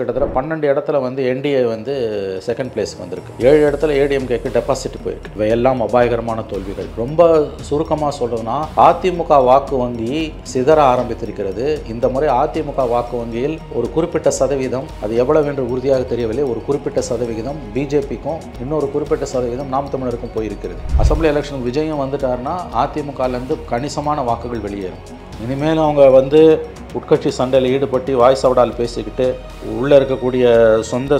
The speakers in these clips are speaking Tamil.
கிட்டத்தட்ட பன்னெண்டு இடத்துல வந்து என்டிஏ வந்து செகண்ட் பிளேஸ் வந்திருக்கு ஏழு இடத்துல ஏடிஎம்கேக்கு டெபாசிட் போயிருக்கு இவை எல்லாம் அபாயகரமான தோல்விகள் ரொம்ப சுருக்கமாக சொல்லணும்னா அதிமுக வாக்கு வங்கி சிதற ஆரம்பித்திருக்கிறது இந்த முறை அதிமுக வாக்கு வங்கியில் ஒரு குறிப்பிட்ட சதவீதம் அது எவ்வளவு என்று உறுதியாக தெரியவில்லை ஒரு குறிப்பிட்ட சதவிகிதம் பிஜேபிக்கும் இன்னொரு குறிப்பிட்ட சதவீதம் நாம் தமிழருக்கும் போயிருக்கிறது அசம்பிளி எலெக்ஷன் விஜயம் வந்துட்டாருன்னா அதிமுகலேருந்து கணிசமான வாக்குகள் வெளியேறும் இனிமேல் அவங்க வந்து உட்கட்சி சண்டையில் ஈடுபட்டு வாய்ஸ் அவடால் பேசிக்கிட்டு உள்ளே இருக்கக்கூடிய சொந்த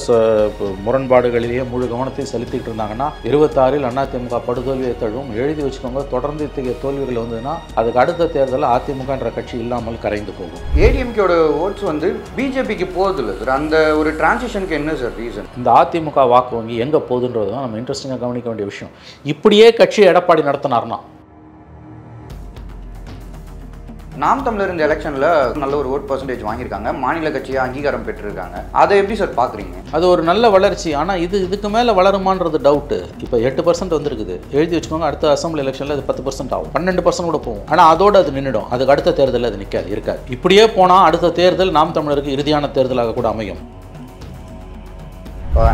முரண்பாடுகளிலேயே முழு கவனத்தையும் செலுத்திக்கிட்டு இருந்தாங்கன்னா இருபத்தாறில் அதிமுக படுதோல்வியை தழுவும் எழுதி வச்சுக்கோங்க தொடர்ந்து இத்தகைய தோல்விகள் வந்ததுன்னா அதுக்கு அடுத்த தேர்தலில் அதிமுகன்ற கட்சி இல்லாமல் கரைந்து போகும் ஏடிஎம்கேட ஓட்ஸ் வந்து பிஜேபிக்கு போகுது சார் அந்த ஒரு டிரான்சிஷனுக்கு என்ன சார் ரீசன் இந்த அதிமுக வாக்கு வங்கி எங்கே போகுதுன்றது தான் நம்ம இன்ட்ரெஸ்டிங்காக கவனிக்க வேண்டிய விஷயம் இப்படியே கட்சி எடப்பாடி நடத்தினார்னா நாம் தமிழர் இந்த எலெக்ஷனில் நல்ல ஒரு ஓட் பர்சன்டேஜ் வாங்கியிருக்காங்க மாநில கட்சியாக அங்கீகாரம் பெற்றிருக்காங்க அதை எப்படி சார் பார்க்குறீங்க அது ஒரு நல்ல வளர்ச்சி ஆனால் இது இதுக்கு மேலே வளருமான்றது டவுட்டு இப்போ எட்டு பர்சன்ட் வந்துருக்குது எழுதி வச்சுக்கோங்க அடுத்த அசம்பிளி எலெக்ஷன்ல அது பத்து பர்சன்ட் ஆகும் பன்னெண்டு பர்சன்ட் கூட போகும் ஆனால் அதோடு அது நின்றுடும் அதுக்கு அடுத்த தேர்தல் அது நிற்காது இருக்காது இப்படியே போனால் அடுத்த தேர்தல் நாம் தமிழருக்கு இறுதியான தேர்தலாக கூட அமையும்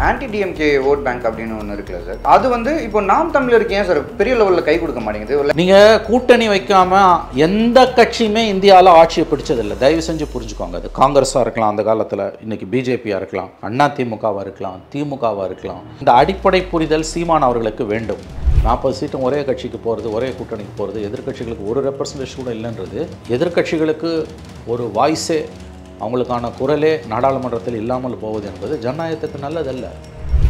ஆன்டி டிஎம்கே ஓட் பேங்க் அப்படின்னு ஒன்று இருக்குல்ல சார் அது வந்து இப்போ நாம் தமிழருக்கு ஏன் சார் பெரிய லெவலில் கை கொடுக்க மாட்டேங்குது நீங்கள் கூட்டணி வைக்காமல் எந்த கட்சியுமே இந்தியாவில் ஆட்சியை பிடிச்சதில்லை தயவு செஞ்சு புரிஞ்சுக்கோங்க அது காங்கிரஸாக இருக்கலாம் அந்த காலத்தில் இன்னைக்கு பிஜேபியாக இருக்கலாம் அண்ணா திமுகவாக இருக்கலாம் திமுகவாக இருக்கலாம் இந்த அடிப்படை புரிதல் சீமான் அவர்களுக்கு வேண்டும் நாற்பது சீட்டும் ஒரே கட்சிக்கு போகிறது ஒரே கூட்டணிக்கு போகிறது எதிர்கட்சிகளுக்கு ஒரு ரெப்ரசன்டேஷன் கூட இல்லைன்றது எதிர்கட்சிகளுக்கு ஒரு வாய்ஸே அவங்களுக்கான குரலே நாடாளுமன்றத்தில் இல்லாமல் போவது என்பது ஜனநாயகத்துக்கு நல்லதல்ல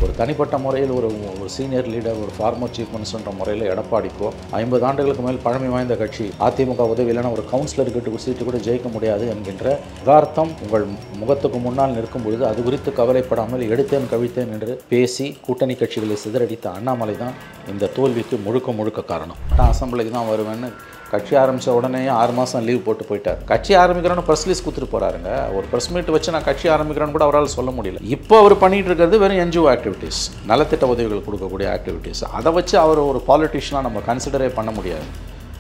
ஒரு தனிப்பட்ட முறையில் ஒரு ஒரு சீனியர் லீடர் ஒரு ஃபார்மர் சீஃப் மினிஸ்டர்ன்ற முறையில் எடப்பாடிக்கோ ஐம்பது ஆண்டுகளுக்கு மேல் பழமை வாய்ந்த கட்சி அதிமுக உதவியில்னா ஒரு கவுன்சிலர் கிட்ட சீட்டு கூட ஜெயிக்க முடியாது என்கின்ற யதார்த்தம் உங்கள் முகத்துக்கு முன்னால் நிற்கும் பொழுது அது குறித்து கவலைப்படாமல் எடுத்தேன் கவித்தேன் என்று பேசி கூட்டணி கட்சிகளை சிதறடித்த அண்ணாமலை தான் இந்த தோல்விக்கு முழுக்க முழுக்க காரணம் நான் அசம்பிளிக்கு தான் வருவேன்னு கட்சி ஆரம்பித்த உடனே ஆறு மாதம் லீவ் போட்டு போயிட்டார் கட்சி ஆரம்பிக்கிறோன்னு ப்ரெஸ் லிஸ்ட் கொடுத்துட்டு போகிறாருங்க ஒரு ப்ரெஸ் மீட் வச்சு நான் கட்சி ஆரம்பிக்கிறேன்னு கூட அவரால் சொல்ல முடியல இப்போ அவர் பண்ணிகிட்டு இருக்கிறது வெறும் என்ஜிஓ ஆக்டிவிட்டீஸ் நலத்திட்ட உதவிகள் கொடுக்கக்கூடிய ஆக்டிவிட்டீஸ் அதை வச்சு அவர் ஒரு பாலிட்டிஷியனாக நம்ம கன்சிடரே பண்ண முடியாது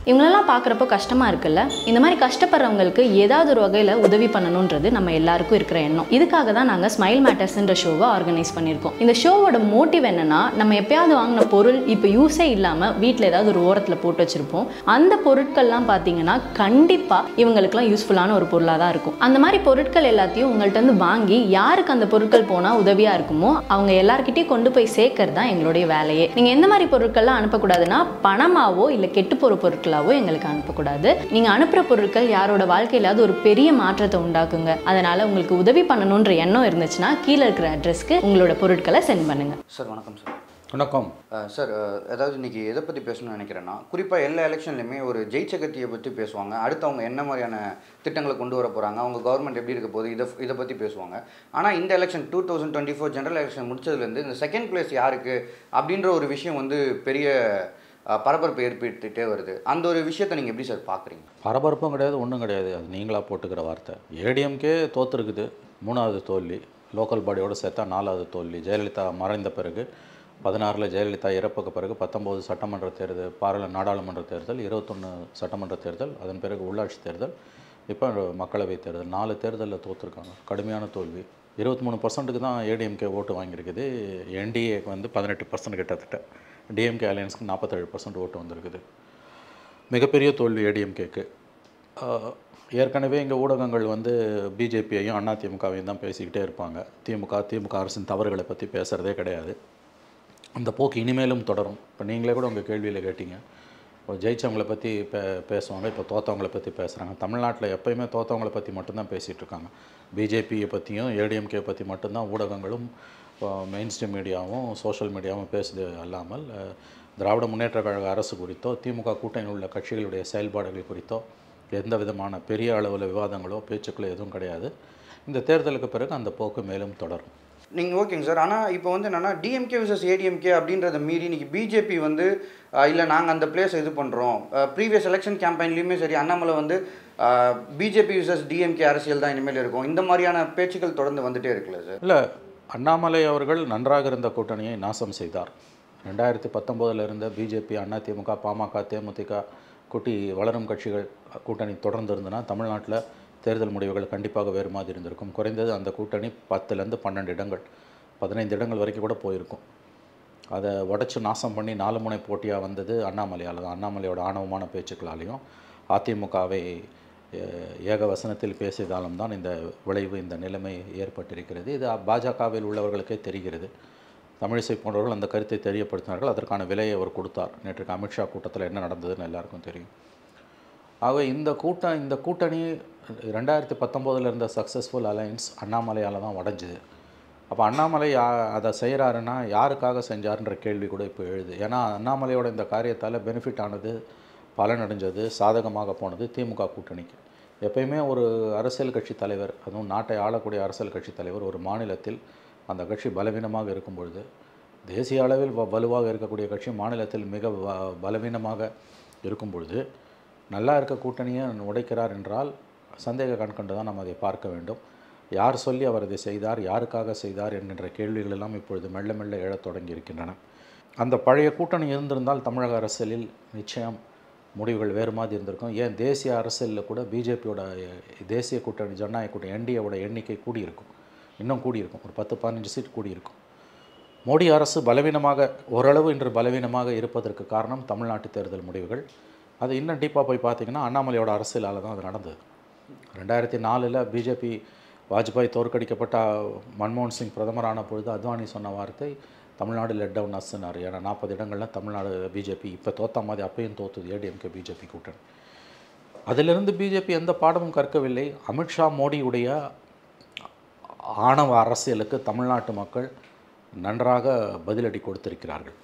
இவங்களெல்லாம் பார்க்குறப்போ கஷ்டமாக இருக்குல்ல இந்த மாதிரி கஷ்டப்படுறவங்களுக்கு ஏதாவது ஒரு வகையில் உதவி பண்ணணுன்றது நம்ம எல்லாருக்கும் இருக்கிற எண்ணம் இதுக்காக தான் நாங்கள் ஸ்மைல் மேட்டர்ஸ்ன்ற ஷோவை ஆர்கனைஸ் பண்ணியிருக்கோம் இந்த ஷோவோட மோட்டிவ் என்னென்னா நம்ம எப்பயாவது வாங்கின பொருள் இப்போ யூஸே இல்லாமல் வீட்டில் ஏதாவது ஒரு ஓரத்தில் போட்டு வச்சுருப்போம் அந்த பொருட்கள்லாம் பார்த்தீங்கன்னா கண்டிப்பாக இவங்களுக்குலாம் யூஸ்ஃபுல்லான ஒரு பொருளாக தான் இருக்கும் அந்த மாதிரி பொருட்கள் எல்லாத்தையும் உங்கள்கிட்ட வந்து வாங்கி யாருக்கு அந்த பொருட்கள் போனால் உதவியாக இருக்குமோ அவங்க எல்லாருக்கிட்டையும் கொண்டு போய் சேர்க்கறது தான் எங்களுடைய வேலையே நீங்கள் எந்த மாதிரி பொருட்கள்லாம் அனுப்பக்கூடாதுன்னா பணமாவோ இல்லை கெட்டு போகிற பொருட்கள் பொருட்களாகவோ எங்களுக்கு அனுப்பக்கூடாது நீங்கள் அனுப்புகிற பொருட்கள் யாரோட வாழ்க்கையிலாவது ஒரு பெரிய மாற்றத்தை உண்டாக்குங்க அதனால் உங்களுக்கு உதவி பண்ணணுன்ற எண்ணம் இருந்துச்சுன்னா கீழே இருக்கிற அட்ரஸ்க்கு உங்களோட பொருட்களை சென்ட் பண்ணுங்கள் சார் வணக்கம் சார் வணக்கம் சார் அதாவது இன்றைக்கி எதை பற்றி பேசணும்னு நினைக்கிறேன்னா குறிப்பாக எல்லா எலெக்ஷன்லையுமே ஒரு ஜெயிச்ச கத்தியை பற்றி பேசுவாங்க அடுத்து அவங்க என்ன மாதிரியான திட்டங்களை கொண்டு வர போகிறாங்க அவங்க கவர்மெண்ட் எப்படி இருக்க போது இதை இதை பற்றி பேசுவாங்க ஆனால் இந்த election two thousand twenty four general election முடிச்சதுலேருந்து இந்த செகண்ட் பிளேஸ் யாருக்கு அப்படின்ற ஒரு விஷயம் வந்து பெரிய பரபரப்பை ஏற்படுத்திட்டே வருது அந்த ஒரு விஷயத்தை நீங்கள் எப்படி சார் பார்க்குறீங்க பரபரப்பும் கிடையாது ஒன்றும் கிடையாது அது நீங்களாக போட்டுக்கிற வார்த்தை ஏடிஎம்கே தோற்றுருக்குது மூணாவது தோல்வி லோக்கல் பாடியோடு சேர்த்தா நாலாவது தோல்வி ஜெயலலிதா மறைந்த பிறகு பதினாறில் ஜெயலலிதா இறப்புக்கு பிறகு பத்தொம்போது சட்டமன்ற தேர்தல் பாரல நாடாளுமன்ற தேர்தல் இருபத்தொன்று சட்டமன்ற தேர்தல் அதன் பிறகு உள்ளாட்சி தேர்தல் இப்போ மக்களவைத் தேர்தல் நாலு தேர்தலில் தோற்றுருக்காங்க கடுமையான தோல்வி இருபத்தி மூணு பர்சன்ட்டுக்கு தான் ஏடிஎம்கே ஓட்டு வாங்கியிருக்குது என்டிஏக்கு வந்து பதினெட்டு பர்சன்ட் கிட்டத்தட்ட டிஎம்கே அலையன்ஸ்க்கு நாற்பத்தேழு பர்சன்ட் ஓட்டு வந்திருக்குது மிகப்பெரிய தோல்வி ஏடிஎம்கேக்கு ஏற்கனவே இங்கே ஊடகங்கள் வந்து பிஜேபியையும் அதிமுகவையும் தான் பேசிக்கிட்டே இருப்பாங்க திமுக திமுக அரசின் தவறுகளை பற்றி பேசுகிறதே கிடையாது அந்த போக்கு இனிமேலும் தொடரும் இப்போ நீங்களே கூட உங்கள் கேள்வியில் கேட்டீங்க இப்போ ஜெயித்தவங்களை பற்றி பே பேசுவாங்க இப்போ தோத்தவங்களை பற்றி பேசுகிறாங்க தமிழ்நாட்டில் எப்போயுமே தோத்தவங்களை பற்றி மட்டும்தான் பேசிகிட்டு இருக்காங்க பிஜேபியை பற்றியும் ஏடிஎம்கே பற்றி மட்டும்தான் ஊடகங்களும் மெயின் ஸ்ட்ரீம் மீடியாவும் சோஷியல் மீடியாவும் பேசுது அல்லாமல் திராவிட முன்னேற்ற கழக அரசு குறித்தோ திமுக கூட்டணியில் உள்ள கட்சிகளுடைய செயல்பாடுகள் குறித்தோ எந்த விதமான பெரிய அளவில் விவாதங்களோ பேச்சுக்களோ எதுவும் கிடையாது இந்த தேர்தலுக்கு பிறகு அந்த போக்கு மேலும் தொடரும் நீங்கள் ஓகேங்க சார் ஆனால் இப்போ வந்து என்னென்னா டிஎம்கே விசஸ் ஏடிஎம்கே அப்படின்றத மீறி இன்றைக்கி பிஜேபி வந்து இல்லை நாங்கள் அந்த பிளேஸ் இது பண்ணுறோம் ப்ரீவியஸ் எலெக்ஷன் கேம்பெயின்லேயுமே சரி அண்ணாமலை வந்து பிஜேபி விசஸ் டிஎம்கே அரசியல் தான் இனிமேல் இருக்கும் இந்த மாதிரியான பேச்சுக்கள் தொடர்ந்து வந்துகிட்டே இருக்குல்ல சார் இல்லை அண்ணாமலை அவர்கள் நன்றாக இருந்த கூட்டணியை நாசம் செய்தார் ரெண்டாயிரத்தி பத்தொம்போதில் இருந்த பிஜேபி அதிமுக பாமக தேமுதிக கூட்டி வளரும் கட்சிகள் கூட்டணி தொடர்ந்து இருந்ததுன்னா தமிழ்நாட்டில் தேர்தல் முடிவுகள் கண்டிப்பாக வேறு மாதிரி இருந்திருக்கும் குறைந்தது அந்த கூட்டணி பத்துலேருந்து பன்னெண்டு இடங்கள் பதினைந்து இடங்கள் வரைக்கும் கூட போயிருக்கும் அதை உடச்சி நாசம் பண்ணி நாலு முனை போட்டியாக வந்தது அண்ணாமலையால் தான் அண்ணாமலையோட ஆணவமான பேச்சுக்களாலையும் அதிமுகவை ஏக வசனத்தில் பேசியதாலும் தான் இந்த விளைவு இந்த நிலைமை ஏற்பட்டிருக்கிறது இது பாஜகவில் உள்ளவர்களுக்கே தெரிகிறது தமிழிசை போன்றவர்கள் அந்த கருத்தை தெரியப்படுத்தினார்கள் அதற்கான விலையை அவர் கொடுத்தார் நேற்றுக்கு அமித்ஷா கூட்டத்தில் என்ன நடந்ததுன்னு எல்லாருக்கும் தெரியும் ஆக இந்த கூட்டம் இந்த கூட்டணி ரெண்டாயிரத்தி பத்தொம்போதில் இருந்த சக்ஸஸ்ஃபுல் அலையன்ஸ் அண்ணாமலையால் தான் உடஞ்சிது அப்போ அண்ணாமலை யா அதை செய்கிறாருன்னா யாருக்காக செஞ்சாருன்ற கேள்வி கூட இப்போ எழுது ஏன்னா அண்ணாமலையோட இந்த காரியத்தால் பெனிஃபிட் ஆனது பலனடைஞ்சது சாதகமாக போனது திமுக கூட்டணிக்கு எப்பயுமே ஒரு அரசியல் கட்சி தலைவர் அதுவும் நாட்டை ஆளக்கூடிய அரசியல் கட்சி தலைவர் ஒரு மாநிலத்தில் அந்த கட்சி பலவீனமாக இருக்கும் பொழுது தேசிய அளவில் வலுவாக இருக்கக்கூடிய கட்சி மாநிலத்தில் மிக பலவீனமாக இருக்கும் பொழுது நல்லா இருக்க கூட்டணியை உடைக்கிறார் என்றால் சந்தேக கண்கண்டு தான் நம்ம அதை பார்க்க வேண்டும் யார் சொல்லி அவர் அதை செய்தார் யாருக்காக செய்தார் என்கின்ற கேள்விகள் எல்லாம் இப்பொழுது மெல்ல மெல்ல எழத் தொடங்கி இருக்கின்றன அந்த பழைய கூட்டணி இருந்திருந்தால் தமிழக அரசியலில் நிச்சயம் முடிவுகள் வேறு மாதிரி இருந்திருக்கும் ஏன் தேசிய அரசியலில் கூட பிஜேபியோட தேசிய கூட்டணி ஜனநாயக கூட்டணி என்டிஏவோட எண்ணிக்கை கூடியிருக்கும் இன்னும் கூடியிருக்கும் ஒரு பத்து பதினஞ்சு சீட் கூடியிருக்கும் மோடி அரசு பலவீனமாக ஓரளவு இன்று பலவீனமாக இருப்பதற்கு காரணம் தமிழ்நாட்டு தேர்தல் முடிவுகள் அது இன்னும் டீப்பாக போய் பார்த்திங்கன்னா அண்ணாமலையோட அரசியலால் தான் அது நடந்தது ரெண்டாயிரத்தி நாலில் பிஜேபி வாஜ்பாய் தோற்கடிக்கப்பட்ட மன்மோகன் சிங் பிரதமரான பொழுது அத்வானி சொன்ன வார்த்தை தமிழ்நாடு லெட் டவுன் அஸ்னார் ஏன்னா நாற்பது இடங்களில் தமிழ்நாடு பிஜேபி இப்போ தோத்த மாதிரி அப்பையும் தோத்துது ஏடிஎம்கே பிஜேபி கூட்டணி அதிலிருந்து பிஜேபி எந்த பாடமும் கற்கவில்லை அமித்ஷா மோடியுடைய ஆணவ அரசியலுக்கு தமிழ்நாட்டு மக்கள் நன்றாக பதிலடி கொடுத்திருக்கிறார்கள்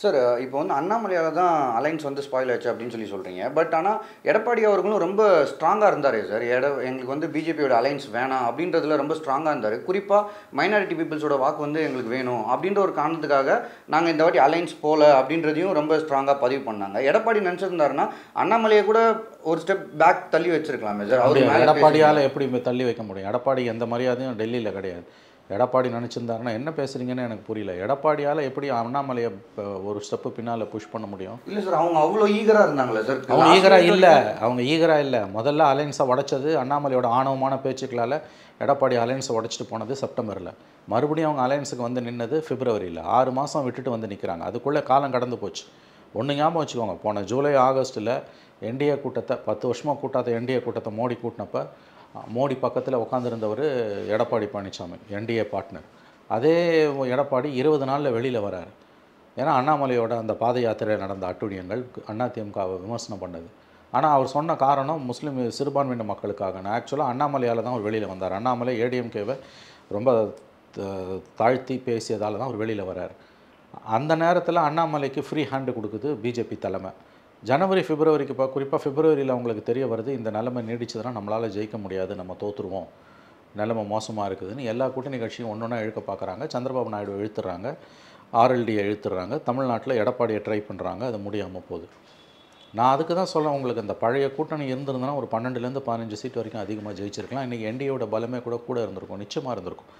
சார் இப்போ வந்து அண்ணாமலையால் தான் அலைன்ஸ் வந்து ஸ்பாயில் ஆச்சு அப்படின்னு சொல்லி சொல்கிறீங்க பட் ஆனால் எடப்பாடி அவர்களும் ரொம்ப ஸ்ட்ராங்காக இருந்தார் சார் எட எங்களுக்கு வந்து பிஜேபியோட அலைன்ஸ் வேணாம் அப்படின்றதுல ரொம்ப ஸ்ட்ராங்காக இருந்தார் குறிப்பாக மைனாரிட்டி பீப்புள்ஸோட வாக்கு வந்து எங்களுக்கு வேணும் அப்படின்ற ஒரு காரணத்துக்காக நாங்கள் இந்த வாட்டி அலைன்ஸ் போகல அப்படின்றதையும் ரொம்ப ஸ்ட்ராங்காக பதிவு பண்ணாங்க எடப்பாடி நினச்சிருந்தாருன்னா அண்ணாமலையை கூட ஒரு ஸ்டெப் பேக் தள்ளி வச்சிருக்கலாமே சார் அவர் எடப்பாடியால் எப்படி தள்ளி வைக்க முடியும் எடப்பாடி எந்த மரியாதையும் டெல்லியில் கிடையாது எடப்பாடி நினச்சிருந்தாருன்னா என்ன பேசுகிறீங்கன்னு எனக்கு புரியல எடப்பாடியால் எப்படி அண்ணாமலையை ஒரு ஸ்டெப்பு பின்னால் புஷ் பண்ண முடியும் இல்லை சார் அவங்க அவ்வளோ ஈகராக இருந்தாங்களே சார் அவங்க ஈகராக இல்லை அவங்க ஈகராக இல்லை முதல்ல அலையன்ஸை உடைச்சது அண்ணாமலையோட ஆணவமான பேச்சுக்களால் எடப்பாடி அலையன்ஸை உடச்சிட்டு போனது செப்டம்பரில் மறுபடியும் அவங்க அலையன்ஸுக்கு வந்து நின்னது ஃபிப்ரவரியில் ஆறு மாதம் விட்டுட்டு வந்து நிற்கிறாங்க அதுக்குள்ளே காலம் கடந்து போச்சு ஒன்று ஞாபகம் வச்சுக்கோங்க போன ஜூலை ஆகஸ்ட்டில் என்டிஏ கூட்டத்தை பத்து வருஷமாக கூட்டாத என்டிஏ கூட்டத்தை மோடி கூட்டினப்போ மோடி பக்கத்தில் உட்காந்துருந்தவர் எடப்பாடி பழனிசாமி என்டிஏ பார்ட்னர் அதே எடப்பாடி இருபது நாளில் வெளியில் வரார் ஏன்னா அண்ணாமலையோட அந்த பாத யாத்திரையில் நடந்த அண்ணா அதிமுகவை விமர்சனம் பண்ணது ஆனால் அவர் சொன்ன காரணம் முஸ்லீம் சிறுபான்மையின மக்களுக்காக ஆக்சுவலாக அண்ணாமலையால் தான் அவர் வெளியில் வந்தார் அண்ணாமலை ஏடிஎம்கேவை ரொம்ப தாழ்த்தி பேசியதால் தான் அவர் வெளியில் வர்றார் அந்த நேரத்தில் அண்ணாமலைக்கு ஃப்ரீ ஹேண்டு கொடுக்குது பிஜேபி தலைமை ஜனவரி ஃபிப்ரவரிக்கு இப்போ குறிப்பாக பிப்ரவரியில் அவங்களுக்கு தெரிய வருது இந்த நிலைமை நீடிச்சதுன்னா நம்மளால் ஜெயிக்க முடியாது நம்ம தோற்றுருவோம் நிலைமை மோசமாக இருக்குதுன்னு எல்லா கூட்டணி கட்சியும் ஒன்று ஒன்றா இழுக்க பார்க்குறாங்க சந்திரபாபு நாயுடு இழுத்துறாங்க ஆர்எல்டியை இழுத்துறாங்க தமிழ்நாட்டில் எடப்பாடியை ட்ரை பண்ணுறாங்க அது முடியாமல் போகுது நான் அதுக்கு தான் சொல்ல உங்களுக்கு அந்த பழைய கூட்டணி இருந்திருந்தனா ஒரு பன்னெண்டுலேருந்து பதினஞ்சு சீட் வரைக்கும் அதிகமாக ஜெயிச்சிருக்கலாம் இன்றைக்கி என்டிஏட பலமே கூட கூட இருந்திருக்கும் நிச்சயமாக இருந்திருக்கும்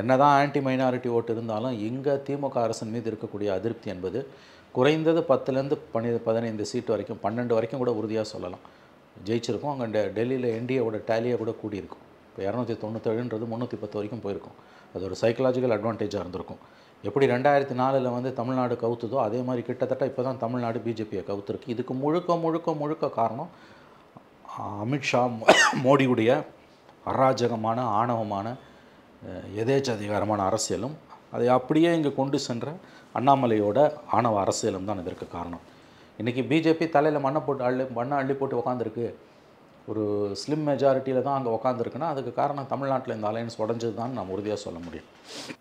என்ன தான் ஆன்டி மைனாரிட்டி ஓட்டு இருந்தாலும் இங்கே திமுக அரசின் மீது இருக்கக்கூடிய அதிருப்தி என்பது குறைந்தது பத்துலேருந்து பனி பதினைந்து சீட்டு வரைக்கும் பன்னெண்டு வரைக்கும் கூட உறுதியாக சொல்லலாம் ஜெயிச்சிருக்கும் அங்கே டெல்லியில் என்டிஏவோட டேலியாக கூட கூடியிருக்கும் இப்போ இரநூத்தி தொண்ணூத்தேழுன்றது முந்நூற்றி பத்து வரைக்கும் போயிருக்கும் அது ஒரு சைக்கலாஜிக்கல் அட்வான்டேஜாக இருந்திருக்கும் எப்படி ரெண்டாயிரத்தி நாலில் வந்து தமிழ்நாடு கவுத்துதோ அதே மாதிரி கிட்டத்தட்ட இப்போ தான் தமிழ்நாடு பிஜேபியை கவுத்துருக்கு இதுக்கு முழுக்க முழுக்க முழுக்க காரணம் அமித்ஷா மோடியுடைய அராஜகமான ஆணவமான எதேச்சதிகாரமான அரசியலும் அதை அப்படியே இங்கே கொண்டு சென்ற அண்ணாமலையோட ஆணவ அரசியலும் தான் இதற்கு காரணம் இன்றைக்கி பிஜேபி தலையில் மண்ணை போட்டு அள்ளி மண்ணை அள்ளி போட்டு உக்காந்துருக்கு ஒரு ஸ்லிம் மெஜாரிட்டியில் தான் அங்கே உக்காந்துருக்குன்னா அதுக்கு காரணம் தமிழ்நாட்டில் இந்த அலையன்ஸ் உடஞ்சது தான் நான் உறுதியாக சொல்ல முடியும்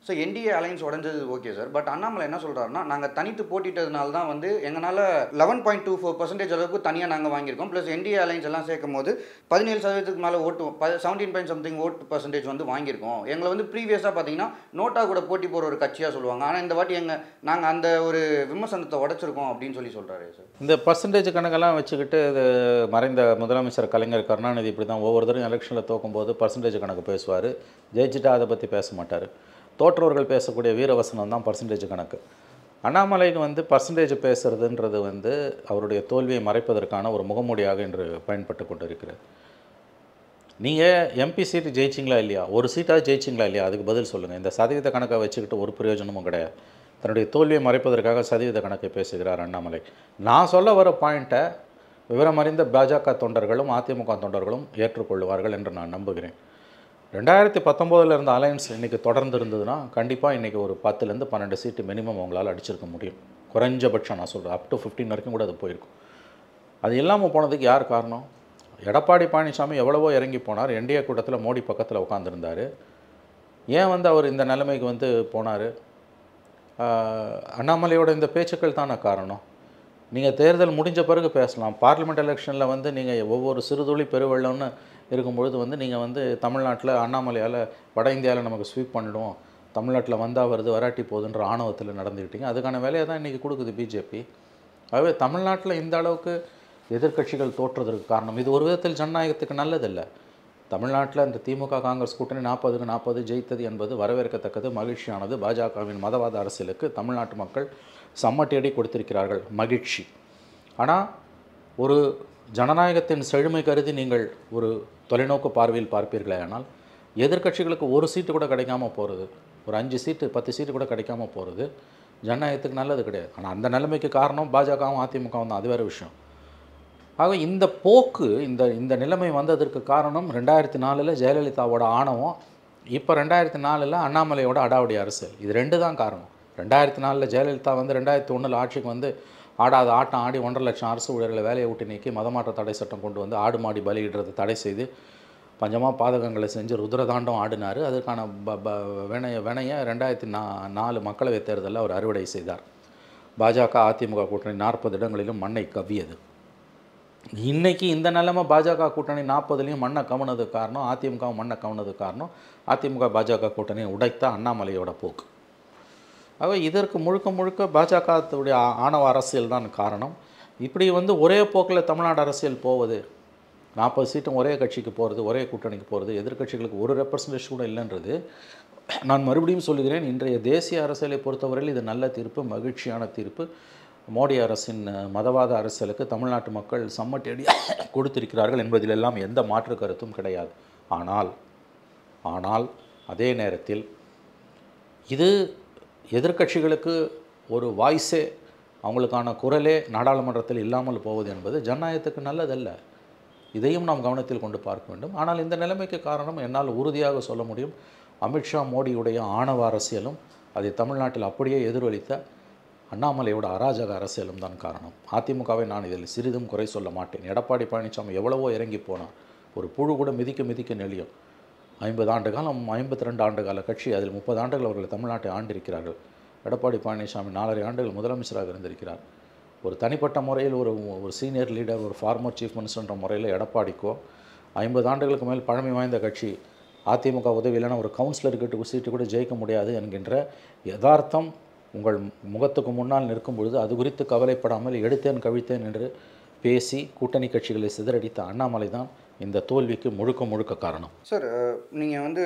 ஸோ என்டிஏ அலையன்ஸ் உடஞ்சது ஓகே சார் பட் அண்ணாமலை என்ன சொல்கிறாருன்னா நாங்கள் தனித்து போட்டிட்டதுனால தான் வந்து எங்களால் eleven point two four percentage அளவுக்கு தனியாக நாங்கள் வாங்கியிருக்கோம் ப்ளஸ் என்டிஏ அலையன்ஸ் எல்லாம் சேர்க்கும் போது பதினேழு சதவீதத்துக்கு மேலே ஓட்டு செவன்டீன் பாயிண்ட் சம்திங் ஓட்டு பர்சன்டேஜ் வந்து வாங்கியிருக்கோம் எங்களை வந்து ப்ரீவியஸாக பார்த்தீங்கன்னா நோட்டா கூட போட்டி போகிற ஒரு கட்சியாக சொல்லுவாங்க ஆனால் இந்த வாட்டி எங்கள் நாங்கள் அந்த ஒரு விமர்சனத்தை உடச்சிருக்கோம் அப்படின்னு சொல்லி சொல்கிறாரு சார் இந்த பர்சன்டேஜ் கணக்கெல்லாம் வச்சுக்கிட்டு மறைந்த முதலமைச்சர் கலைஞர் கருணாநிதி இப்படி தான் ஒவ்வொருத்தரும் எலெக்ஷனில் தோக்கும் போது பர்சன்டேஜ் கணக்கு பேசுவார் ஜெயிச்சுட்டா அதை பற்றி பேச மாட்டார் தோற்றவர்கள் பேசக்கூடிய வீரவசனம் தான் பர்சன்டேஜ் கணக்கு அண்ணாமலைக்கு வந்து பர்சன்டேஜ் பேசுகிறதுன்றது வந்து அவருடைய தோல்வியை மறைப்பதற்கான ஒரு முகமூடியாக இன்று பயன்பட்டு கொண்டு இருக்கிறது நீங்கள் எம்பி சீட்டு ஜெயிச்சிங்களா இல்லையா ஒரு சீட்டாக ஜெயிச்சிங்களா இல்லையா அதுக்கு பதில் சொல்லுங்கள் இந்த சதவீத கணக்கை வச்சுக்கிட்டு ஒரு பிரயோஜனமும் கிடையாது தன்னுடைய தோல்வியை மறைப்பதற்காக சதவீத கணக்கை பேசுகிறார் அண்ணாமலை நான் சொல்ல வர பாயிண்ட்டை விவரமறிந்த பாஜக தொண்டர்களும் அதிமுக தொண்டர்களும் ஏற்றுக்கொள்வார்கள் என்று நான் நம்புகிறேன் ரெண்டாயிரத்தி பத்தொம்போதில் இருந்த அலையன்ஸ் இன்றைக்கி தொடர்ந்து இருந்ததுன்னா கண்டிப்பாக இன்றைக்கி ஒரு பத்துலேருந்து பன்னெண்டு சீட்டு மினிமம் அவங்களால் அடிச்சிருக்க முடியும் குறைஞ்சபட்சம் நான் சொல்கிறேன் அப் டு ஃபிஃப்டீன் வரைக்கும் கூட அது போயிருக்கும் அது இல்லாமல் போனதுக்கு யார் காரணம் எடப்பாடி பழனிசாமி எவ்வளவோ இறங்கி போனார் என்டிஏ கூட்டத்தில் மோடி பக்கத்தில் உட்காந்துருந்தார் ஏன் வந்து அவர் இந்த நிலைமைக்கு வந்து போனார் அண்ணாமலையோட இந்த பேச்சுக்கள் தானே காரணம் நீங்கள் தேர்தல் முடிஞ்ச பிறகு பேசலாம் பார்லிமெண்ட் எலெக்ஷனில் வந்து நீங்கள் ஒவ்வொரு சிறுதுளி பெருவெள்ளம்னு இருக்கும்பொழுது வந்து நீங்கள் வந்து தமிழ்நாட்டில் அண்ணாமலையால் வட இந்தியாவில் நமக்கு ஸ்வீப் பண்ணிடுவோம் தமிழ்நாட்டில் வந்தால் வருது வராட்டி போகுதுன்ற ஆணவத்தில் நடந்துக்கிட்டீங்க அதுக்கான வேலையை தான் இன்றைக்கி கொடுக்குது பிஜேபி ஆகவே தமிழ்நாட்டில் இந்த அளவுக்கு எதிர்கட்சிகள் தோற்றுறதுக்கு காரணம் இது ஒரு விதத்தில் ஜனநாயகத்துக்கு நல்லதில்லை தமிழ்நாட்டில் இந்த திமுக காங்கிரஸ் கூட்டணி நாற்பதுக்கு நாற்பது ஜெயித்தது என்பது வரவேற்கத்தக்கது மகிழ்ச்சியானது பாஜகவின் மதவாத அரசியலுக்கு தமிழ்நாட்டு மக்கள் சம்மட்டியடி கொடுத்திருக்கிறார்கள் மகிழ்ச்சி ஆனால் ஒரு ஜனநாயகத்தின் செழுமை கருதி நீங்கள் ஒரு தொலைநோக்கு பார்வையில் பார்ப்பீர்களே ஆனால் எதிர்கட்சிகளுக்கு ஒரு சீட்டு கூட கிடைக்காம போகிறது ஒரு அஞ்சு சீட்டு பத்து சீட்டு கூட கிடைக்காம போகிறது ஜனநாயகத்துக்கு நல்லது கிடையாது ஆனால் அந்த நிலைமைக்கு காரணம் பாஜகவும் அதிமுகவும் தான் அது வேறு விஷயம் ஆக இந்த போக்கு இந்த இந்த நிலைமை வந்ததற்கு காரணம் ரெண்டாயிரத்தி நாலில் ஜெயலலிதாவோட ஆணவம் இப்போ ரெண்டாயிரத்தி நாலில் அண்ணாமலையோட அடாவடி அரசியல் இது ரெண்டு தான் காரணம் ரெண்டாயிரத்தி நாலில் ஜெயலலிதா வந்து ரெண்டாயிரத்தி ஒன்றில் ஆட்சிக்கு வந்து ஆடாத ஆட்டம் ஆடி ஒன்றரை லட்சம் அரசு ஊழியர்களை வேலையை விட்டு நீக்கி மதமாற்ற தடை சட்டம் கொண்டு வந்து ஆடு மாடி பலியிடுறது தடை செய்து பஞ்சமாக பாதகங்களை செஞ்சு ருத்ரதாண்டம் ஆடினார் அதற்கான ப ப வினைய வினைய ரெண்டாயிரத்தி நா நாலு மக்களவைத் தேர்தலில் அவர் அறுவடை செய்தார் பாஜக அதிமுக கூட்டணி நாற்பது இடங்களிலும் மண்ணை கவ்வியது இன்றைக்கி இந்த நிலைமை பாஜக கூட்டணி நாற்பதுலேயும் மண்ணை கவனது காரணம் அதிமுக மண்ணை கவனது காரணம் அதிமுக பாஜக கூட்டணியை உடைத்த அண்ணாமலையோட போக்கு ஆக இதற்கு முழுக்க முழுக்க பாஜகத்துடைய ஆணவ அரசியல் தான் காரணம் இப்படி வந்து ஒரே போக்கில் தமிழ்நாடு அரசியல் போவது நாற்பது சீட்டும் ஒரே கட்சிக்கு போகிறது ஒரே கூட்டணிக்கு போகிறது எதிர்கட்சிகளுக்கு ஒரு ரெப்ரசன்டேஷன் கூட இல்லைன்றது நான் மறுபடியும் சொல்கிறேன் இன்றைய தேசிய அரசியலை பொறுத்தவரையில் இது நல்ல தீர்ப்பு மகிழ்ச்சியான தீர்ப்பு மோடி அரசின் மதவாத அரசியலுக்கு தமிழ்நாட்டு மக்கள் சம்மட்டி கொடுத்திருக்கிறார்கள் என்பதிலெல்லாம் எந்த மாற்று கருத்தும் கிடையாது ஆனால் ஆனால் அதே நேரத்தில் இது எதிர்கட்சிகளுக்கு ஒரு வாய்ஸே அவங்களுக்கான குரலே நாடாளுமன்றத்தில் இல்லாமல் போவது என்பது ஜனநாயகத்துக்கு நல்லதல்ல இதையும் நாம் கவனத்தில் கொண்டு பார்க்க வேண்டும் ஆனால் இந்த நிலைமைக்கு காரணம் என்னால் உறுதியாக சொல்ல முடியும் அமித்ஷா மோடியுடைய ஆணவ அரசியலும் அதை தமிழ்நாட்டில் அப்படியே எதிரொலித்த அண்ணாமலையோட அராஜக அரசியலும் தான் காரணம் அதிமுகவை நான் இதில் சிறிதும் குறை சொல்ல மாட்டேன் எடப்பாடி பழனிசாமி எவ்வளவோ இறங்கி போனான் ஒரு புழு கூட மிதிக்க மிதிக்க நெளியும் ஐம்பது ஆண்டு காலம் ஐம்பத்தி ரெண்டு ஆண்டு கால கட்சி அதில் முப்பது ஆண்டுகள் அவர்கள் தமிழ்நாட்டை ஆண்டிருக்கிறார்கள் எடப்பாடி பழனிசாமி நாலரை ஆண்டுகள் முதலமைச்சராக இருந்திருக்கிறார் ஒரு தனிப்பட்ட முறையில் ஒரு ஒரு சீனியர் லீடர் ஒரு ஃபார்மர் சீஃப் மினிஸ்டர்ன்ற முறையில் எடப்பாடிக்கோ ஐம்பது ஆண்டுகளுக்கு மேல் பழமை வாய்ந்த கட்சி அதிமுக உதவியிலான ஒரு கவுன்சிலர் கிட்ட சீட்டு கூட ஜெயிக்க முடியாது என்கின்ற யதார்த்தம் உங்கள் முகத்துக்கு முன்னால் நிற்கும் பொழுது அது குறித்து கவலைப்படாமல் எடுத்தேன் கவிழ்த்தேன் என்று பேசி கூட்டணி கட்சிகளை சிதறடித்த அண்ணாமலை தான் இந்த தோல்விக்கு முழுக்க முழுக்க காரணம் சார் நீங்கள் வந்து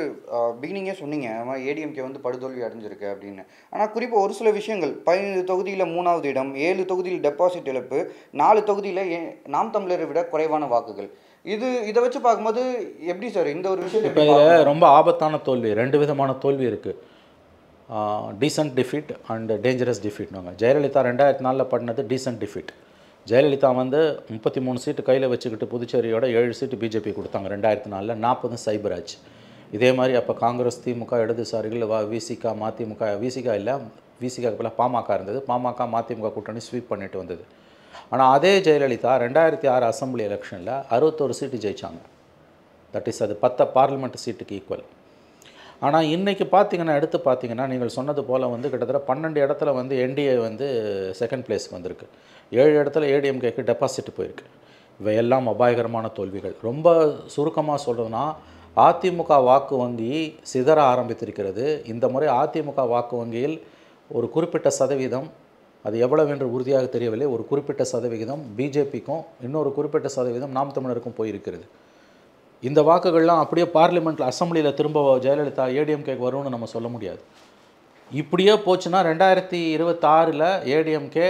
பிகினிங்கே சொன்னீங்க ஏடிஎம்கே வந்து படுதோல்வி அடைஞ்சிருக்கு அப்படின்னு ஆனால் குறிப்பாக ஒரு சில விஷயங்கள் பதினைந்து தொகுதியில் மூணாவது இடம் ஏழு தொகுதியில் டெபாசிட் இழப்பு நாலு தொகுதியில் நாம் தமிழரை விட குறைவான வாக்குகள் இது இதை வச்சு பார்க்கும்போது எப்படி சார் இந்த ஒரு விஷயம் இப்போ ரொம்ப ஆபத்தான தோல்வி ரெண்டு விதமான தோல்வி இருக்குது டீசன்ட் டிஃபிட் அண்ட் டேஞ்சரஸ் டிஃபிட்னுவாங்க ஜெயலலிதா ரெண்டாயிரத்தி நாலில் பண்ணது டீசன்ட் டிஃபிட் ஜெயலலிதா வந்து முப்பத்தி மூணு சீட்டு கையில் வச்சுக்கிட்டு புதுச்சேரியோட ஏழு சீட்டு பிஜேபி கொடுத்தாங்க ரெண்டாயிரத்தி நாலில் நாற்பது சைபராஜ் இதே மாதிரி அப்போ காங்கிரஸ் திமுக இடதுசாரிகள் வா விசிகா மதிமுக விசிகா இல்லை விசிகாவுக்கு பதிலாக பாமக இருந்தது பாமக மதிமுக கூட்டணி ஸ்வீப் பண்ணிட்டு வந்தது ஆனால் அதே ஜெயலலிதா ரெண்டாயிரத்தி ஆறு அசம்பிளி எலெக்ஷனில் அறுபத்தோரு சீட்டு ஜெயித்தாங்க தட் இஸ் அது பத்து பார்லிமெண்ட் சீட்டுக்கு ஈக்குவல் ஆனால் இன்றைக்கி பார்த்தீங்கன்னா எடுத்து பார்த்தீங்கன்னா நீங்கள் சொன்னது போல் வந்து கிட்டத்தட்ட பன்னெண்டு இடத்துல வந்து என்டிஏ வந்து செகண்ட் பிளேஸ்க்கு வந்திருக்கு ஏழு இடத்துல ஏடிஎம்கேக்கு டெபாசிட் போயிருக்கு இவையெல்லாம் அபாயகரமான தோல்விகள் ரொம்ப சுருக்கமாக சொல்கிறதுனா அதிமுக வாக்கு வங்கி சிதற ஆரம்பித்திருக்கிறது இந்த முறை அதிமுக வாக்கு வங்கியில் ஒரு குறிப்பிட்ட சதவீதம் அது எவ்வளவு என்று உறுதியாக தெரியவில்லை ஒரு குறிப்பிட்ட சதவிகிதம் பிஜேபிக்கும் இன்னொரு குறிப்பிட்ட சதவீதம் நாம் தமிழருக்கும் போயிருக்கிறது இந்த வாக்குகள்லாம் அப்படியே பார்லிமெண்ட்டில் அசம்பிளியில் திரும்ப ஜெயலலிதா ஏடிஎம்கேக்கு வரும்னு நம்ம சொல்ல முடியாது இப்படியே போச்சுன்னா ரெண்டாயிரத்தி இருபத்தாறில் ஏடிஎம்கே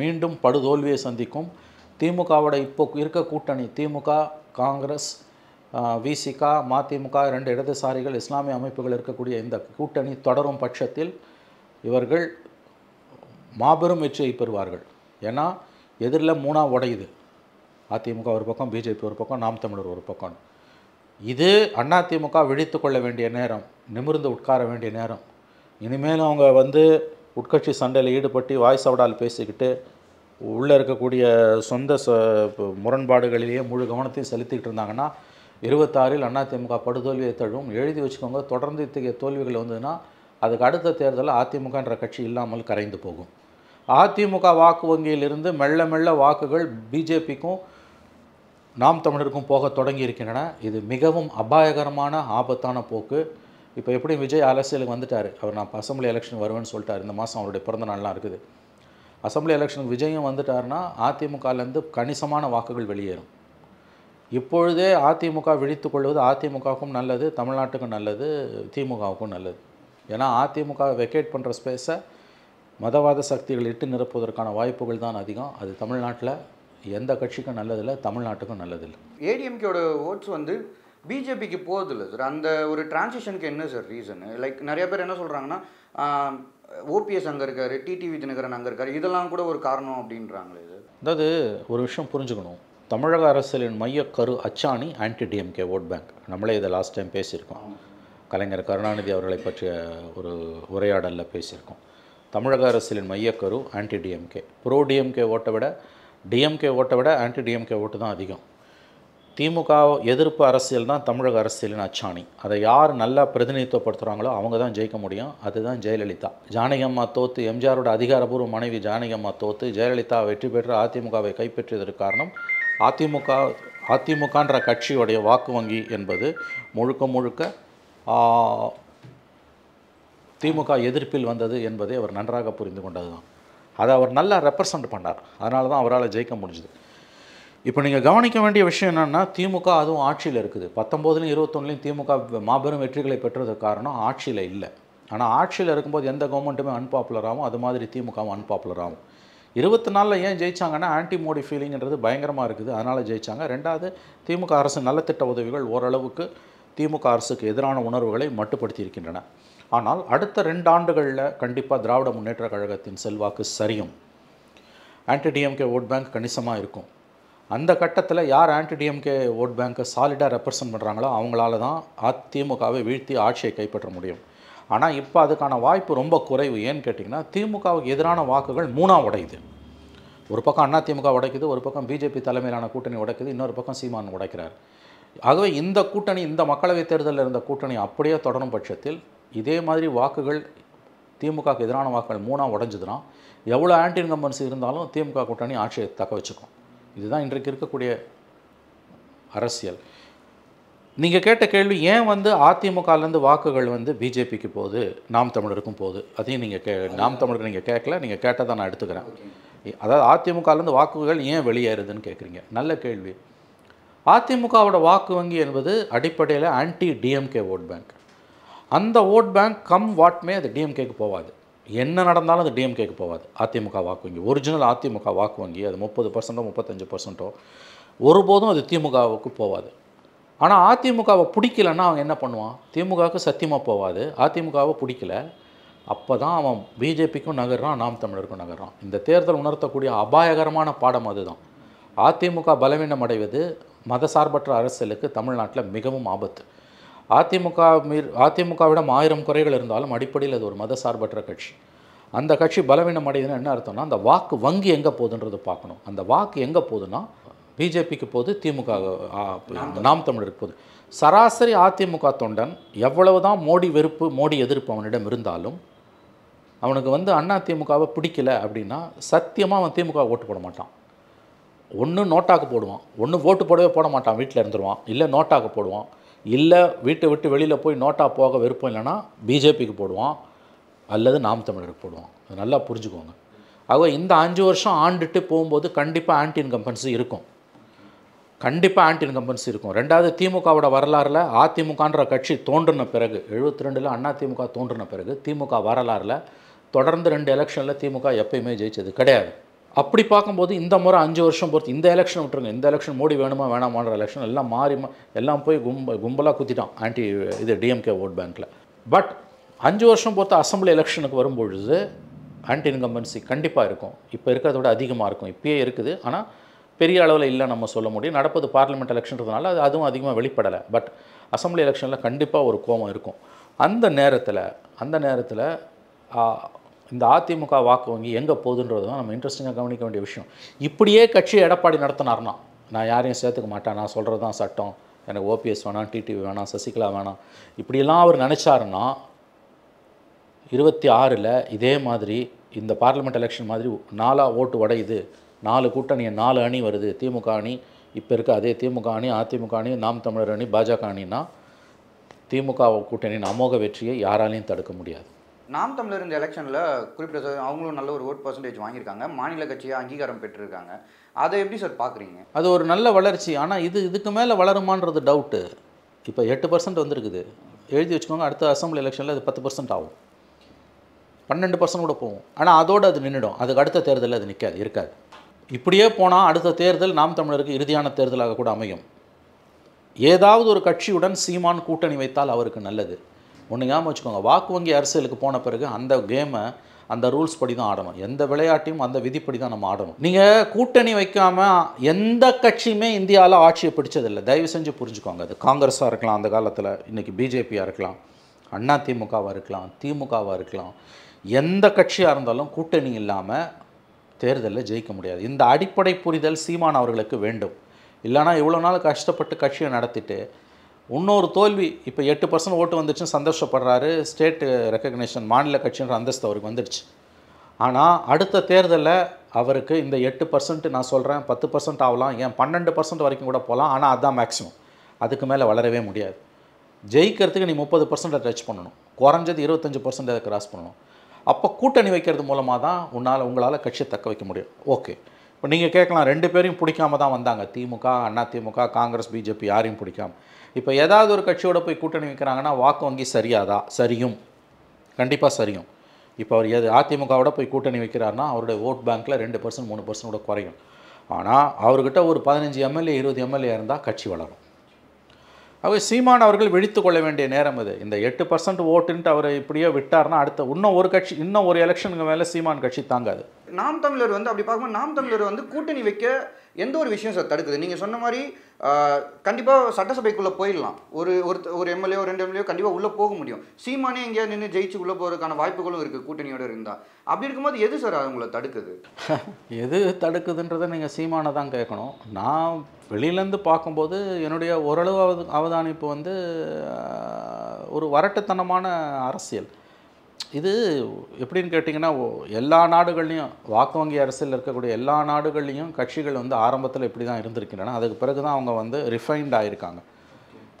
மீண்டும் படுதோல்வியை சந்திக்கும் திமுகவோட இப்போ இருக்க கூட்டணி திமுக காங்கிரஸ் விசிகா மதிமுக ரெண்டு இடதுசாரிகள் இஸ்லாமிய அமைப்புகள் இருக்கக்கூடிய இந்த கூட்டணி தொடரும் பட்சத்தில் இவர்கள் மாபெரும் வெற்றியை பெறுவார்கள் ஏன்னா எதிரில் மூணாக உடையுது அதிமுக ஒரு பக்கம் பிஜேபி ஒரு பக்கம் நாம் தமிழர் ஒரு பக்கம் இது அதிமுக விழித்து கொள்ள வேண்டிய நேரம் நிமிர்ந்து உட்கார வேண்டிய நேரம் இனிமேல் அவங்க வந்து உட்கட்சி சண்டையில் ஈடுபட்டு வாய்ஸ் சவடால் பேசிக்கிட்டு உள்ளே இருக்கக்கூடிய சொந்த ச முரண்பாடுகளிலேயே முழு கவனத்தையும் செலுத்திக்கிட்டு இருந்தாங்கன்னா இருபத்தாறில் அதிமுக படுதோல்வியை தழுவும் எழுதி வச்சுக்கோங்க தொடர்ந்து இத்தகைய தோல்விகள் வந்ததுன்னா அதுக்கு அடுத்த தேர்தலில் அதிமுகன்ற கட்சி இல்லாமல் கரைந்து போகும் அதிமுக வாக்கு வங்கியிலிருந்து மெல்ல மெல்ல வாக்குகள் பிஜேபிக்கும் நாம் தமிழருக்கும் போக தொடங்கி இருக்கின்றன இது மிகவும் அபாயகரமான ஆபத்தான போக்கு இப்போ எப்படி விஜய் அரசியலுக்கு வந்துட்டார் அவர் நான் அசம்பிளி எலெக்ஷன் வருவேன்னு சொல்லிட்டார் இந்த மாதம் அவருடைய பிறந்த நாள்லாம் இருக்குது அசம்பிளி எலெக்ஷனுக்கு விஜயும் வந்துட்டார்னா அதிமுகலேருந்து கணிசமான வாக்குகள் வெளியேறும் இப்பொழுதே அதிமுக விழித்து கொள்வது அதிமுகவுக்கும் நல்லது தமிழ்நாட்டுக்கும் நல்லது திமுகவுக்கும் நல்லது ஏன்னா அதிமுக வெக்கேட் பண்ணுற ஸ்பேஸை மதவாத சக்திகள் இட்டு நிரப்புவதற்கான வாய்ப்புகள் தான் அதிகம் அது தமிழ்நாட்டில் எந்த கட்சிக்கும் நல்லதில்லை தமிழ்நாட்டுக்கும் நல்லதில்லை ஏடிஎம்கேட ஓட்ஸ் வந்து பிஜேபிக்கு இல்லை சார் அந்த ஒரு டிரான்சிஷனுக்கு என்ன சார் ரீசனு லைக் நிறைய பேர் என்ன சொல்கிறாங்கன்னா ஓபிஎஸ் அங்கே இருக்கார் டிடிவி தினகரன் அங்கே இருக்கார் இதெல்லாம் கூட ஒரு காரணம் அப்படின்றாங்களே இது அதாவது ஒரு விஷயம் புரிஞ்சுக்கணும் தமிழக அரசியலின் மைய கரு அச்சாணி ஆன்டி டிஎம்கே ஓட் பேங்க் நம்மளே இதை லாஸ்ட் டைம் பேசியிருக்கோம் கலைஞர் கருணாநிதி அவர்களை பற்றிய ஒரு உரையாடலில் பேசியிருக்கோம் தமிழக அரசியலின் மையக்கரு ஆன்டி டிஎம்கே ப்ரோ டிஎம்கே ஓட்டை விட டிஎம்கே ஓட்டை விட ஆன்டி டிஎம்கே ஓட்டு தான் அதிகம் திமுக எதிர்ப்பு அரசியல் தான் தமிழக அரசியலின் அச்சாணி அதை யார் நல்லா பிரதிநிதித்துவப்படுத்துகிறாங்களோ அவங்க தான் ஜெயிக்க முடியும் அதுதான் ஜெயலலிதா ஜானகம்மா தோத்து எம்ஜிஆரோட அதிகாரபூர்வ மனைவி ஜானகம்மா தோத்து ஜெயலலிதா வெற்றி பெற்று அதிமுகவை கைப்பற்றியதற்கு காரணம் அதிமுக அதிமுகன்ற கட்சியுடைய வாக்கு வங்கி என்பது முழுக்க முழுக்க திமுக எதிர்ப்பில் வந்தது என்பதை அவர் நன்றாக புரிந்து கொண்டது தான் அதை அவர் நல்லா ரெப்ரசன்ட் பண்ணார் அதனால தான் அவரால் ஜெயிக்க முடிஞ்சுது இப்போ நீங்கள் கவனிக்க வேண்டிய விஷயம் என்னென்னா திமுக அதுவும் ஆட்சியில் இருக்குது பத்தொம்போதுலையும் இருபத்தொன்னுலையும் திமுக மாபெரும் வெற்றிகளை பெற்றதுக்கு காரணம் ஆட்சியில் இல்லை ஆனால் ஆட்சியில் இருக்கும்போது எந்த கவர்மெண்ட்டுமே அன்பாப்புலராகவும் அது மாதிரி திமுகவும் அன்பாப்புலராகவும் இருபத்தி நாலில் ஏன் ஜெயித்தாங்கன்னா ஆன்டி மோடி ஃபீலிங்கிறது பயங்கரமாக இருக்குது அதனால் ஜெயித்தாங்க ரெண்டாவது திமுக அரசு நலத்திட்ட உதவிகள் ஓரளவுக்கு திமுக அரசுக்கு எதிரான உணர்வுகளை மட்டுப்படுத்தி இருக்கின்றன ஆனால் அடுத்த ரெண்டு ஆண்டுகளில் கண்டிப்பாக திராவிட முன்னேற்ற கழகத்தின் செல்வாக்கு சரியும் ஆன்டிடிஎம்கே ஓட் பேங்க் கணிசமாக இருக்கும் அந்த கட்டத்தில் யார் ஆன்டிடிஎம்கே ஓட் பேங்க்கை சாலிடாக ரெப்ரசன்ட் பண்ணுறாங்களோ அவங்களால தான் அதிமுகவை வீழ்த்தி ஆட்சியை கைப்பற்ற முடியும் ஆனால் இப்போ அதுக்கான வாய்ப்பு ரொம்ப குறைவு ஏன்னு கேட்டிங்கன்னா திமுகவுக்கு எதிரான வாக்குகள் மூணாக உடையுது ஒரு பக்கம் அண்ணா திமுக உடைக்குது ஒரு பக்கம் பிஜேபி தலைமையிலான கூட்டணி உடைக்குது இன்னொரு பக்கம் சீமான் உடைக்கிறார் ஆகவே இந்த கூட்டணி இந்த மக்களவைத் தேர்தலில் இருந்த கூட்டணி அப்படியே தொடரும் பட்சத்தில் இதே மாதிரி வாக்குகள் திமுகவுக்கு எதிரான வாக்குகள் மூணாக உடஞ்சதுன்னா எவ்வளோ ஆன்டி இன்கம்பன்ஸ் இருந்தாலும் திமுக கூட்டணி ஆட்சியை தக்க வச்சுக்கும் இதுதான் இன்றைக்கு இருக்கக்கூடிய அரசியல் நீங்கள் கேட்ட கேள்வி ஏன் வந்து அதிமுகலேருந்து வாக்குகள் வந்து பிஜேபிக்கு போகுது நாம் தமிழருக்கும் போகுது அதையும் நீங்கள் கே நாம் தமிழருக்கு நீங்கள் கேட்கல நீங்கள் கேட்டதை நான் எடுத்துக்கிறேன் அதாவது அதிமுகலேருந்து வாக்குகள் ஏன் வெளியேறுதுன்னு கேட்குறீங்க நல்ல கேள்வி அதிமுகவோட வாக்கு வங்கி என்பது அடிப்படையில் ஆன்டி டிஎம்கே ஓட் பேங்க் அந்த ஓட் பேங்க் கம் வாட்மே அது டிஎம்கேக்கு போகாது என்ன நடந்தாலும் அது டிஎம்கேக்கு போகாது அதிமுக வாக்கு வங்கி ஒரிஜினல் அதிமுக வாக்கு வங்கி அது முப்பது பர்சன்ட்டோ முப்பத்தஞ்சு பர்சன்ட்டோ ஒருபோதும் அது திமுகவுக்கு போகாது ஆனால் அதிமுகவை பிடிக்கலன்னா அவன் என்ன பண்ணுவான் திமுகவுக்கு சத்தியமாக போகாது அதிமுகவை பிடிக்கல அப்போ தான் அவன் பிஜேபிக்கும் நகர்றான் நாம் தமிழருக்கும் நகர்றான் இந்த தேர்தல் உணர்த்தக்கூடிய அபாயகரமான பாடம் அதுதான் அதிமுக பலவீனம் அடைவது மதசார்பற்ற அரசியலுக்கு தமிழ்நாட்டில் மிகவும் ஆபத்து அதிமுக மீர் அதிமுகவிடம் ஆயிரம் குறைகள் இருந்தாலும் அடிப்படையில் அது ஒரு மத சார்பற்ற கட்சி அந்த கட்சி பலவீனம் அடையுதுன்னு என்ன அர்த்தம்னா அந்த வாக்கு வங்கி எங்கே போகுதுன்றது பார்க்கணும் அந்த வாக்கு எங்கே போகுதுன்னா பிஜேபிக்கு போது திமுக நாம் தமிழருக்கு போது சராசரி அதிமுக தொண்டன் எவ்வளவு தான் மோடி வெறுப்பு மோடி எதிர்ப்பு அவனிடம் இருந்தாலும் அவனுக்கு வந்து அண்ணா திமுகவை பிடிக்கல அப்படின்னா சத்தியமாக அவன் திமுக ஓட்டு போட மாட்டான் ஒன்று நோட்டாக்கு போடுவான் ஒன்று ஓட்டு போடவே போட மாட்டான் வீட்டில் இருந்துருவான் இல்லை நோட்டாக்கு போடுவான் இல்லை வீட்டை விட்டு வெளியில் போய் நோட்டா போக விருப்பம் இல்லைன்னா பிஜேபிக்கு போடுவோம் அல்லது நாம் தமிழருக்கு போடுவோம் அது நல்லா புரிஞ்சுக்கோங்க ஆகவே இந்த அஞ்சு வருஷம் ஆண்டுட்டு போகும்போது கண்டிப்பாக ஆன்டி இன்கம்பன்சி இருக்கும் கண்டிப்பாக ஆன்டி இன்கம்பன்சி இருக்கும் ரெண்டாவது திமுகவோட வரலாறில் அதிமுகன்ற கட்சி தோன்றின பிறகு எழுபத்தி ரெண்டில் அண்ணா திமுக தோன்றின பிறகு திமுக வரலாறில் தொடர்ந்து ரெண்டு எலெக்ஷனில் திமுக எப்பயுமே ஜெயிச்சது கிடையாது அப்படி பார்க்கும்போது இந்த முறை அஞ்சு வருஷம் பொறுத்து இந்த எலெக்ஷன் விட்டுருங்க இந்த எலெக்ஷன் மோடி வேணுமா வேணாமான்ற எலெக்ஷன் எல்லாம் மாறி எல்லாம் போய் கும்ப கும்பலாக குத்திட்டான் ஆன்டி இது டிஎம்கே ஓட் பேங்க்கில் பட் அஞ்சு வருஷம் பொறுத்து அசம்பிளி எலெக்ஷனுக்கு வரும்பொழுது ஆன்டி இன்கம்பன்சி கண்டிப்பாக இருக்கும் இப்போ இருக்கிறத விட அதிகமாக இருக்கும் இப்பயே இருக்குது ஆனால் பெரிய அளவில் இல்லை நம்ம சொல்ல முடியும் நடப்பது பார்லிமெண்ட் எலெக்ஷன்றதுனால அது அதுவும் அதிகமாக வெளிப்படலை பட் அசம்பிளி எலெக்ஷனில் கண்டிப்பாக ஒரு கோபம் இருக்கும் அந்த நேரத்தில் அந்த நேரத்தில் இந்த அதிமுக வாக்கு வங்கி எங்கே போகுதுன்றது தான் நம்ம இன்ட்ரெஸ்டிங்காக கவனிக்க வேண்டிய விஷயம் இப்படியே கட்சி எடப்பாடி நடத்தினார்னா நான் யாரையும் சேர்த்துக்க மாட்டேன் நான் சொல்கிறது தான் சட்டம் எனக்கு ஓபிஎஸ் வேணாம் டிடிவி வேணாம் சசிகலா வேணாம் இப்படிலாம் அவர் நினச்சாருன்னா இருபத்தி ஆறில் இதே மாதிரி இந்த பார்லிமெண்ட் எலெக்ஷன் மாதிரி நாலாக ஓட்டு உடையுது நாலு கூட்டணியை நாலு அணி வருது திமுக அணி இப்போ இருக்க அதே திமுக அணி அதிமுக அணி நாம் தமிழர் அணி பாஜக அணின்னா திமுக கூட்டணியின் அமோக வெற்றியை யாராலையும் தடுக்க முடியாது நாம் தமிழர் இந்த எலெக்ஷனில் குறிப்பிட்ட சார் அவங்களும் நல்ல ஒரு ஓட் பர்சன்டேஜ் வாங்கியிருக்காங்க மாநில கட்சியாக அங்கீகாரம் பெற்றிருக்காங்க அதை எப்படி சார் பார்க்குறீங்க அது ஒரு நல்ல வளர்ச்சி ஆனால் இது இதுக்கு மேலே வளருமான்றது டவுட்டு இப்போ எட்டு பர்சன்ட் வந்திருக்குது எழுதி வச்சுக்கோங்க அடுத்த அசம்பிளி எலெக்ஷனில் அது பத்து பர்சன்ட் ஆகும் பன்னெண்டு பர்சன்ட் கூட போகும் ஆனால் அதோடு அது நின்றுடும் அதுக்கு அடுத்த தேர்தலில் அது நிற்காது இருக்காது இப்படியே போனால் அடுத்த தேர்தல் நாம் தமிழருக்கு இறுதியான தேர்தலாக கூட அமையும் ஏதாவது ஒரு கட்சியுடன் சீமான் கூட்டணி வைத்தால் அவருக்கு நல்லது ஒன்று ஞாபகம் வச்சுக்கோங்க வாக்கு வங்கி அரசியலுக்கு போன பிறகு அந்த கேமை அந்த ரூல்ஸ் படி தான் ஆடணும் எந்த விளையாட்டையும் அந்த விதிப்படி தான் நம்ம ஆடணும் நீங்கள் கூட்டணி வைக்காமல் எந்த கட்சியுமே இந்தியாவில் ஆட்சியை பிடிச்சதில்லை தயவு செஞ்சு புரிஞ்சுக்கோங்க அது காங்கிரஸாக இருக்கலாம் அந்த காலத்தில் இன்றைக்கி பிஜேபியாக இருக்கலாம் அண்ணா திமுகவாக இருக்கலாம் திமுகவாக இருக்கலாம் எந்த கட்சியாக இருந்தாலும் கூட்டணி இல்லாமல் தேர்தலில் ஜெயிக்க முடியாது இந்த அடிப்படை புரிதல் சீமான் அவர்களுக்கு வேண்டும் இல்லைனா இவ்வளோ நாள் கஷ்டப்பட்டு கட்சியை நடத்திட்டு இன்னொரு தோல்வி இப்போ எட்டு பர்சன்ட் ஓட்டு வந்துடுச்சுன்னு சந்தோஷப்படுறாரு ஸ்டேட் ரெக்கக்னேஷன் மாநில கட்சின்ற அந்தஸ்து அவருக்கு வந்துடுச்சு ஆனால் அடுத்த தேர்தலில் அவருக்கு இந்த எட்டு பர்சன்ட்டு நான் சொல்கிறேன் பத்து பர்சன்ட் ஆகலாம் ஏன் பன்னெண்டு பர்சன்ட் வரைக்கும் கூட போகலாம் ஆனால் அதுதான் மேக்ஸிமம் அதுக்கு மேலே வளரவே முடியாது ஜெயிக்கிறதுக்கு நீ முப்பது பர்சன்ட்டை டச் பண்ணணும் குறைஞ்சது இருபத்தஞ்சி பர்சன்ட் அதை கிராஸ் பண்ணணும் அப்போ கூட்டணி வைக்கிறது மூலமாக தான் உன்னால் உங்களால் கட்சியை தக்க வைக்க முடியும் ஓகே இப்போ நீங்கள் கேட்கலாம் ரெண்டு பேரையும் பிடிக்காம தான் வந்தாங்க திமுக அண்ணா திமுக காங்கிரஸ் பிஜேபி யாரையும் பிடிக்காம இப்போ ஏதாவது ஒரு கட்சியோட போய் கூட்டணி வைக்கிறாங்கன்னா வாக்கு வங்கி சரியாதா சரியும் கண்டிப்பாக சரியும் இப்போ அவர் எது அதிமுகவோட போய் கூட்டணி வைக்கிறாருன்னா அவருடைய ஓட் பேங்க்கில் ரெண்டு பர்சன்ட் மூணு பர்சன்ட் கூட குறையும் ஆனால் அவர்கிட்ட ஒரு பதினஞ்சு எம்எல்ஏ இருபது எம்எல்ஏ இருந்தால் கட்சி வளரும் ஆகவே சீமான் அவர்கள் விழித்து கொள்ள வேண்டிய நேரம் இது இந்த எட்டு பர்சன்ட் ஓட்டுன்ட்டு அவர் இப்படியோ விட்டார்னா அடுத்த இன்னும் ஒரு கட்சி இன்னும் ஒரு எலெக்ஷனுக்கு மேலே சீமான் கட்சி தாங்காது நாம் தமிழர் வந்து அப்படி பார்க்கும்போது நாம் தமிழர் வந்து கூட்டணி வைக்க எந்த ஒரு விஷயம் சார் தடுக்குது நீங்கள் சொன்ன மாதிரி கண்டிப்பாக சட்டசபைக்குள்ளே போயிடலாம் ஒரு ஒரு ஒரு எம்எல்ஏ ரெண்டு எம்எல்ஏ கண்டிப்பாக உள்ளே போக முடியும் சீமானே எங்கேயாவது நின்று ஜெயிச்சு உள்ளே போகிறதுக்கான வாய்ப்புகளும் இருக்குது கூட்டணியோடு இருந்தால் அப்படி இருக்கும்போது எது சார் அவங்கள தடுக்குது எது தடுக்குதுன்றதை நீங்கள் சீமானை தான் கேட்கணும் நான் வெளியிலேருந்து பார்க்கும்போது என்னுடைய ஓரளவு அவதானிப்பு வந்து ஒரு வரட்டுத்தனமான அரசியல் இது எப்படின்னு கேட்டிங்கன்னா எல்லா நாடுகள்லையும் வாக்கு வங்கி அரசியல் இருக்கக்கூடிய எல்லா நாடுகள்லையும் கட்சிகள் வந்து ஆரம்பத்தில் இப்படி தான் இருந்திருக்கின்றன அதுக்கு பிறகு தான் அவங்க வந்து ரிஃபைன்ட் ஆகியிருக்காங்க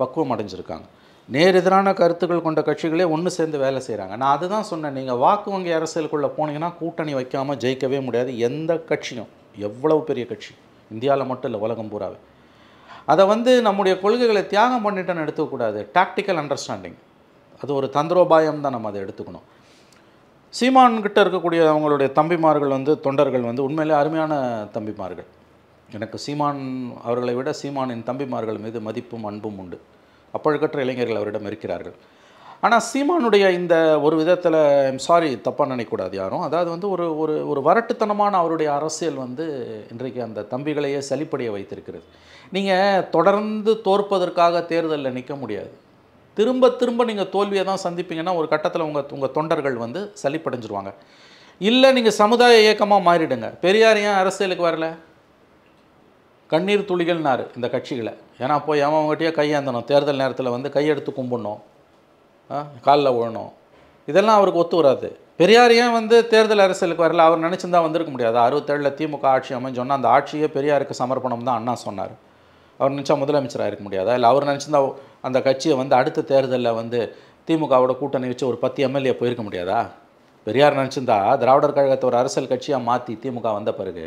பக்குவம் அடைஞ்சிருக்காங்க நேரெதிரான கருத்துக்கள் கொண்ட கட்சிகளே ஒன்று சேர்ந்து வேலை செய்கிறாங்க நான் அதுதான் சொன்னேன் நீங்கள் வாக்கு வங்கி அரசியலுக்குள்ளே போனீங்கன்னா கூட்டணி வைக்காமல் ஜெயிக்கவே முடியாது எந்த கட்சியும் எவ்வளவு பெரிய கட்சி இந்தியாவில் மட்டும் இல்லை உலகம் பூராவே அதை வந்து நம்முடைய கொள்கைகளை தியாகம் பண்ணிட்டேன்னு எடுத்துக்கூடாது டாக்டிக்கல் அண்டர்ஸ்டாண்டிங் அது ஒரு தந்திரோபாயம் தான் நம்ம அதை எடுத்துக்கணும் சீமான்கிட்ட இருக்கக்கூடிய அவங்களுடைய தம்பிமார்கள் வந்து தொண்டர்கள் வந்து உண்மையிலே அருமையான தம்பிமார்கள் எனக்கு சீமான் அவர்களை விட சீமானின் தம்பிமார்கள் மீது மதிப்பும் அன்பும் உண்டு அப்பழுக்கற்ற இளைஞர்கள் அவரிடம் இருக்கிறார்கள் ஆனால் சீமானுடைய இந்த ஒரு விதத்தில் சாரி தப்பாக நினைக்கூடாது யாரும் அதாவது வந்து ஒரு ஒரு ஒரு வரட்டுத்தனமான அவருடைய அரசியல் வந்து இன்றைக்கு அந்த தம்பிகளையே சளிப்படைய வைத்திருக்கிறது நீங்கள் தொடர்ந்து தோற்பதற்காக தேர்தலில் நிற்க முடியாது திரும்ப திரும்ப நீங்கள் தோல்வியை தான் சந்திப்பீங்கன்னா ஒரு கட்டத்தில் உங்கள் உங்கள் தொண்டர்கள் வந்து சளிப்படைஞ்சிருவாங்க இல்லை நீங்கள் சமுதாய இயக்கமாக மாறிடுங்க பெரியார் ஏன் அரசியலுக்கு வரல கண்ணீர் துளிகள்னாரு இந்த கட்சிகளை ஏன்னா போய் அவங்ககிட்டயே கையேந்தணும் தேர்தல் நேரத்தில் வந்து கையெடுத்து கும்பிடணும் காலில் விழணும் இதெல்லாம் அவருக்கு ஒத்து வராது பெரியார் ஏன் வந்து தேர்தல் அரசியலுக்கு வரல அவர் நினச்சிருந்தா வந்திருக்க முடியாது அறுபத்தேழில் திமுக ஆட்சி அமைஞ்சோன்னா அந்த ஆட்சியே பெரியாருக்கு சமர்ப்பணம் தான் அண்ணா சொன்னார் அவர் நினச்சா முதலமைச்சராக இருக்க முடியாதா இல்லை அவர் நினச்சிருந்தா அந்த கட்சியை வந்து அடுத்த தேர்தலில் வந்து திமுகவோட கூட்டணி வச்சு ஒரு பத்து எம்எல்ஏ போயிருக்க முடியாதா பெரியார் நினச்சிருந்தா திராவிடர் கழகத்தை ஒரு அரசியல் கட்சியாக மாற்றி திமுக வந்த பிறகு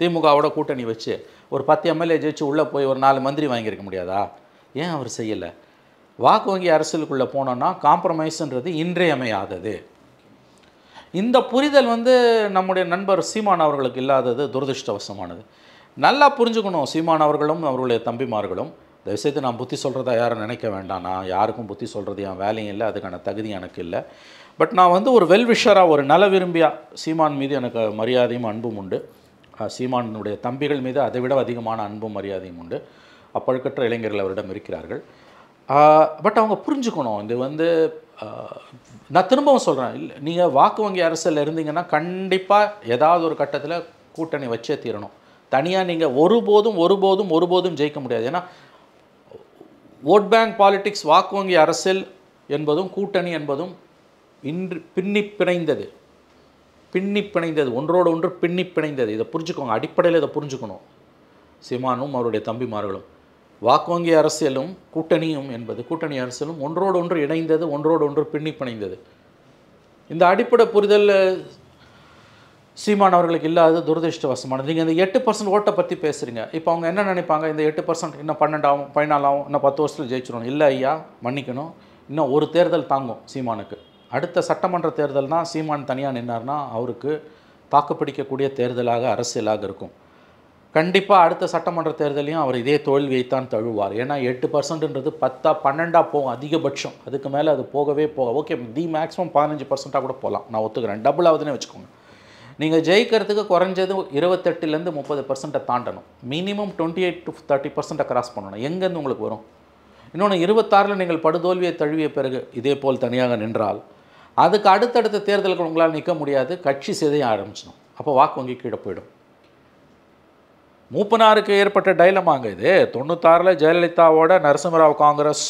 திமுகவோட கூட்டணி வச்சு ஒரு பத்து எம்எல்ஏ ஜெயிச்சு உள்ளே போய் ஒரு நாலு மந்திரி வாங்கியிருக்க முடியாதா ஏன் அவர் செய்யலை வாக்கு வங்கி அரசியலுக்குள்ளே போனோன்னா காம்ப்ரமைஸ்ன்றது இன்றியமையாதது இந்த புரிதல் வந்து நம்முடைய நண்பர் சீமான் அவர்களுக்கு இல்லாதது துரதிருஷ்டவசமானது நல்லா புரிஞ்சுக்கணும் சீமான் அவர்களும் அவர்களுடைய தம்பிமார்களும் இந்த விஷயத்தை நான் புத்தி சொல்கிறதா யாரும் நினைக்க வேண்டாம் நான் யாருக்கும் புத்தி சொல்கிறது என் வேலையும் இல்லை அதுக்கான தகுதி எனக்கு இல்லை பட் நான் வந்து ஒரு வெல்விஷராக ஒரு நல விரும்பியாக சீமான் மீது எனக்கு மரியாதையும் அன்பும் உண்டு சீமானுடைய தம்பிகள் மீது அதை விட அதிகமான அன்பும் மரியாதையும் உண்டு அப்பழுக்கற்ற இளைஞர்கள் அவரிடம் இருக்கிறார்கள் பட் அவங்க புரிஞ்சுக்கணும் இது வந்து நான் திரும்பவும் சொல்கிறேன் இல்லை நீங்கள் வாக்கு வங்கி அரசில் இருந்தீங்கன்னா கண்டிப்பாக ஏதாவது ஒரு கட்டத்தில் கூட்டணி வச்சே தீரணும் தனியாக நீங்கள் ஒருபோதும் ஒருபோதும் ஒருபோதும் ஜெயிக்க முடியாது ஏன்னா ஓட் பேங்க் பாலிடிக்ஸ் வாக்கு வங்கி அரசியல் என்பதும் கூட்டணி என்பதும் இன்று பின்னி பிணைந்தது பின்னி பிணைந்தது ஒன்றோடு ஒன்று பின்னி பிணைந்தது இதை புரிஞ்சுக்கோங்க அடிப்படையில் இதை புரிஞ்சுக்கணும் சிமானும் அவருடைய தம்பிமார்களும் வாக்கு வங்கி அரசியலும் கூட்டணியும் என்பது கூட்டணி அரசியலும் ஒன்றோடு ஒன்று இணைந்தது ஒன்றோடு ஒன்று பின்னி பிணைந்தது இந்த அடிப்படை புரிதலில் சீமான் அவர்களுக்கு இல்லாத துரதிருஷ்டவசமானது நீங்கள் இந்த எட்டு பர்சன்ட் ஓட்டை பற்றி பேசுகிறீங்க இப்போ அவங்க என்ன நினைப்பாங்க இந்த எட்டு பர்சன்ட் இன்னும் பன்னெண்டு ஆகும் பதினாலு ஆகும் இன்னும் பத்து வருஷத்தில் ஜெயிச்சிடும் இல்லை ஐயா மன்னிக்கணும் இன்னும் ஒரு தேர்தல் தாங்கும் சீமானுக்கு அடுத்த சட்டமன்ற தேர்தல் தான் சீமான் தனியாக நின்னார்னா அவருக்கு தாக்குப்பிடிக்கக்கூடிய தேர்தலாக அரசியலாக இருக்கும் கண்டிப்பாக அடுத்த சட்டமன்ற தேர்தலையும் அவர் இதே தோல்வியைத்தான் தழுவார் ஏன்னா எட்டு பர்சன்ட்ன்றது பத்தா பன்னெண்டாக போகும் அதிகபட்சம் அதுக்கு மேலே அது போகவே போக ஓகே தி மேக்ஸிமம் பதினஞ்சு பர்சன்ட்டாக கூட போகலாம் நான் ஒத்துக்கிறேன் டபுள் ஆகுதுன்னே வச்சுக்கோங்க நீங்கள் ஜெயிக்கிறதுக்கு குறைஞ்சது இருபத்தெட்டுலேருந்து முப்பது பர்சன்ட்டை தாண்டணும் minimum twenty eight to thirty பர்சென்ட்டை கிராஸ் பண்ணணும் எங்கேருந்து உங்களுக்கு வரும் இன்னொன்று இருபத்தாறில் நீங்கள் படுதோல்வியை தழுவிய பிறகு இதே போல் தனியாக நின்றால் அதுக்கு அடுத்தடுத்த தேர்தலுக்கு உங்களால் நிற்க முடியாது கட்சி சிதையை ஆரம்பிச்சிடும் அப்போ வாக்கு வங்கி கீழே போயிடும் மூப்பனாருக்கு ஏற்பட்ட டைலமாங்க இது தொண்ணூத்தாறில் ஜெயலலிதாவோட நரசிம்மராவ் காங்கிரஸ்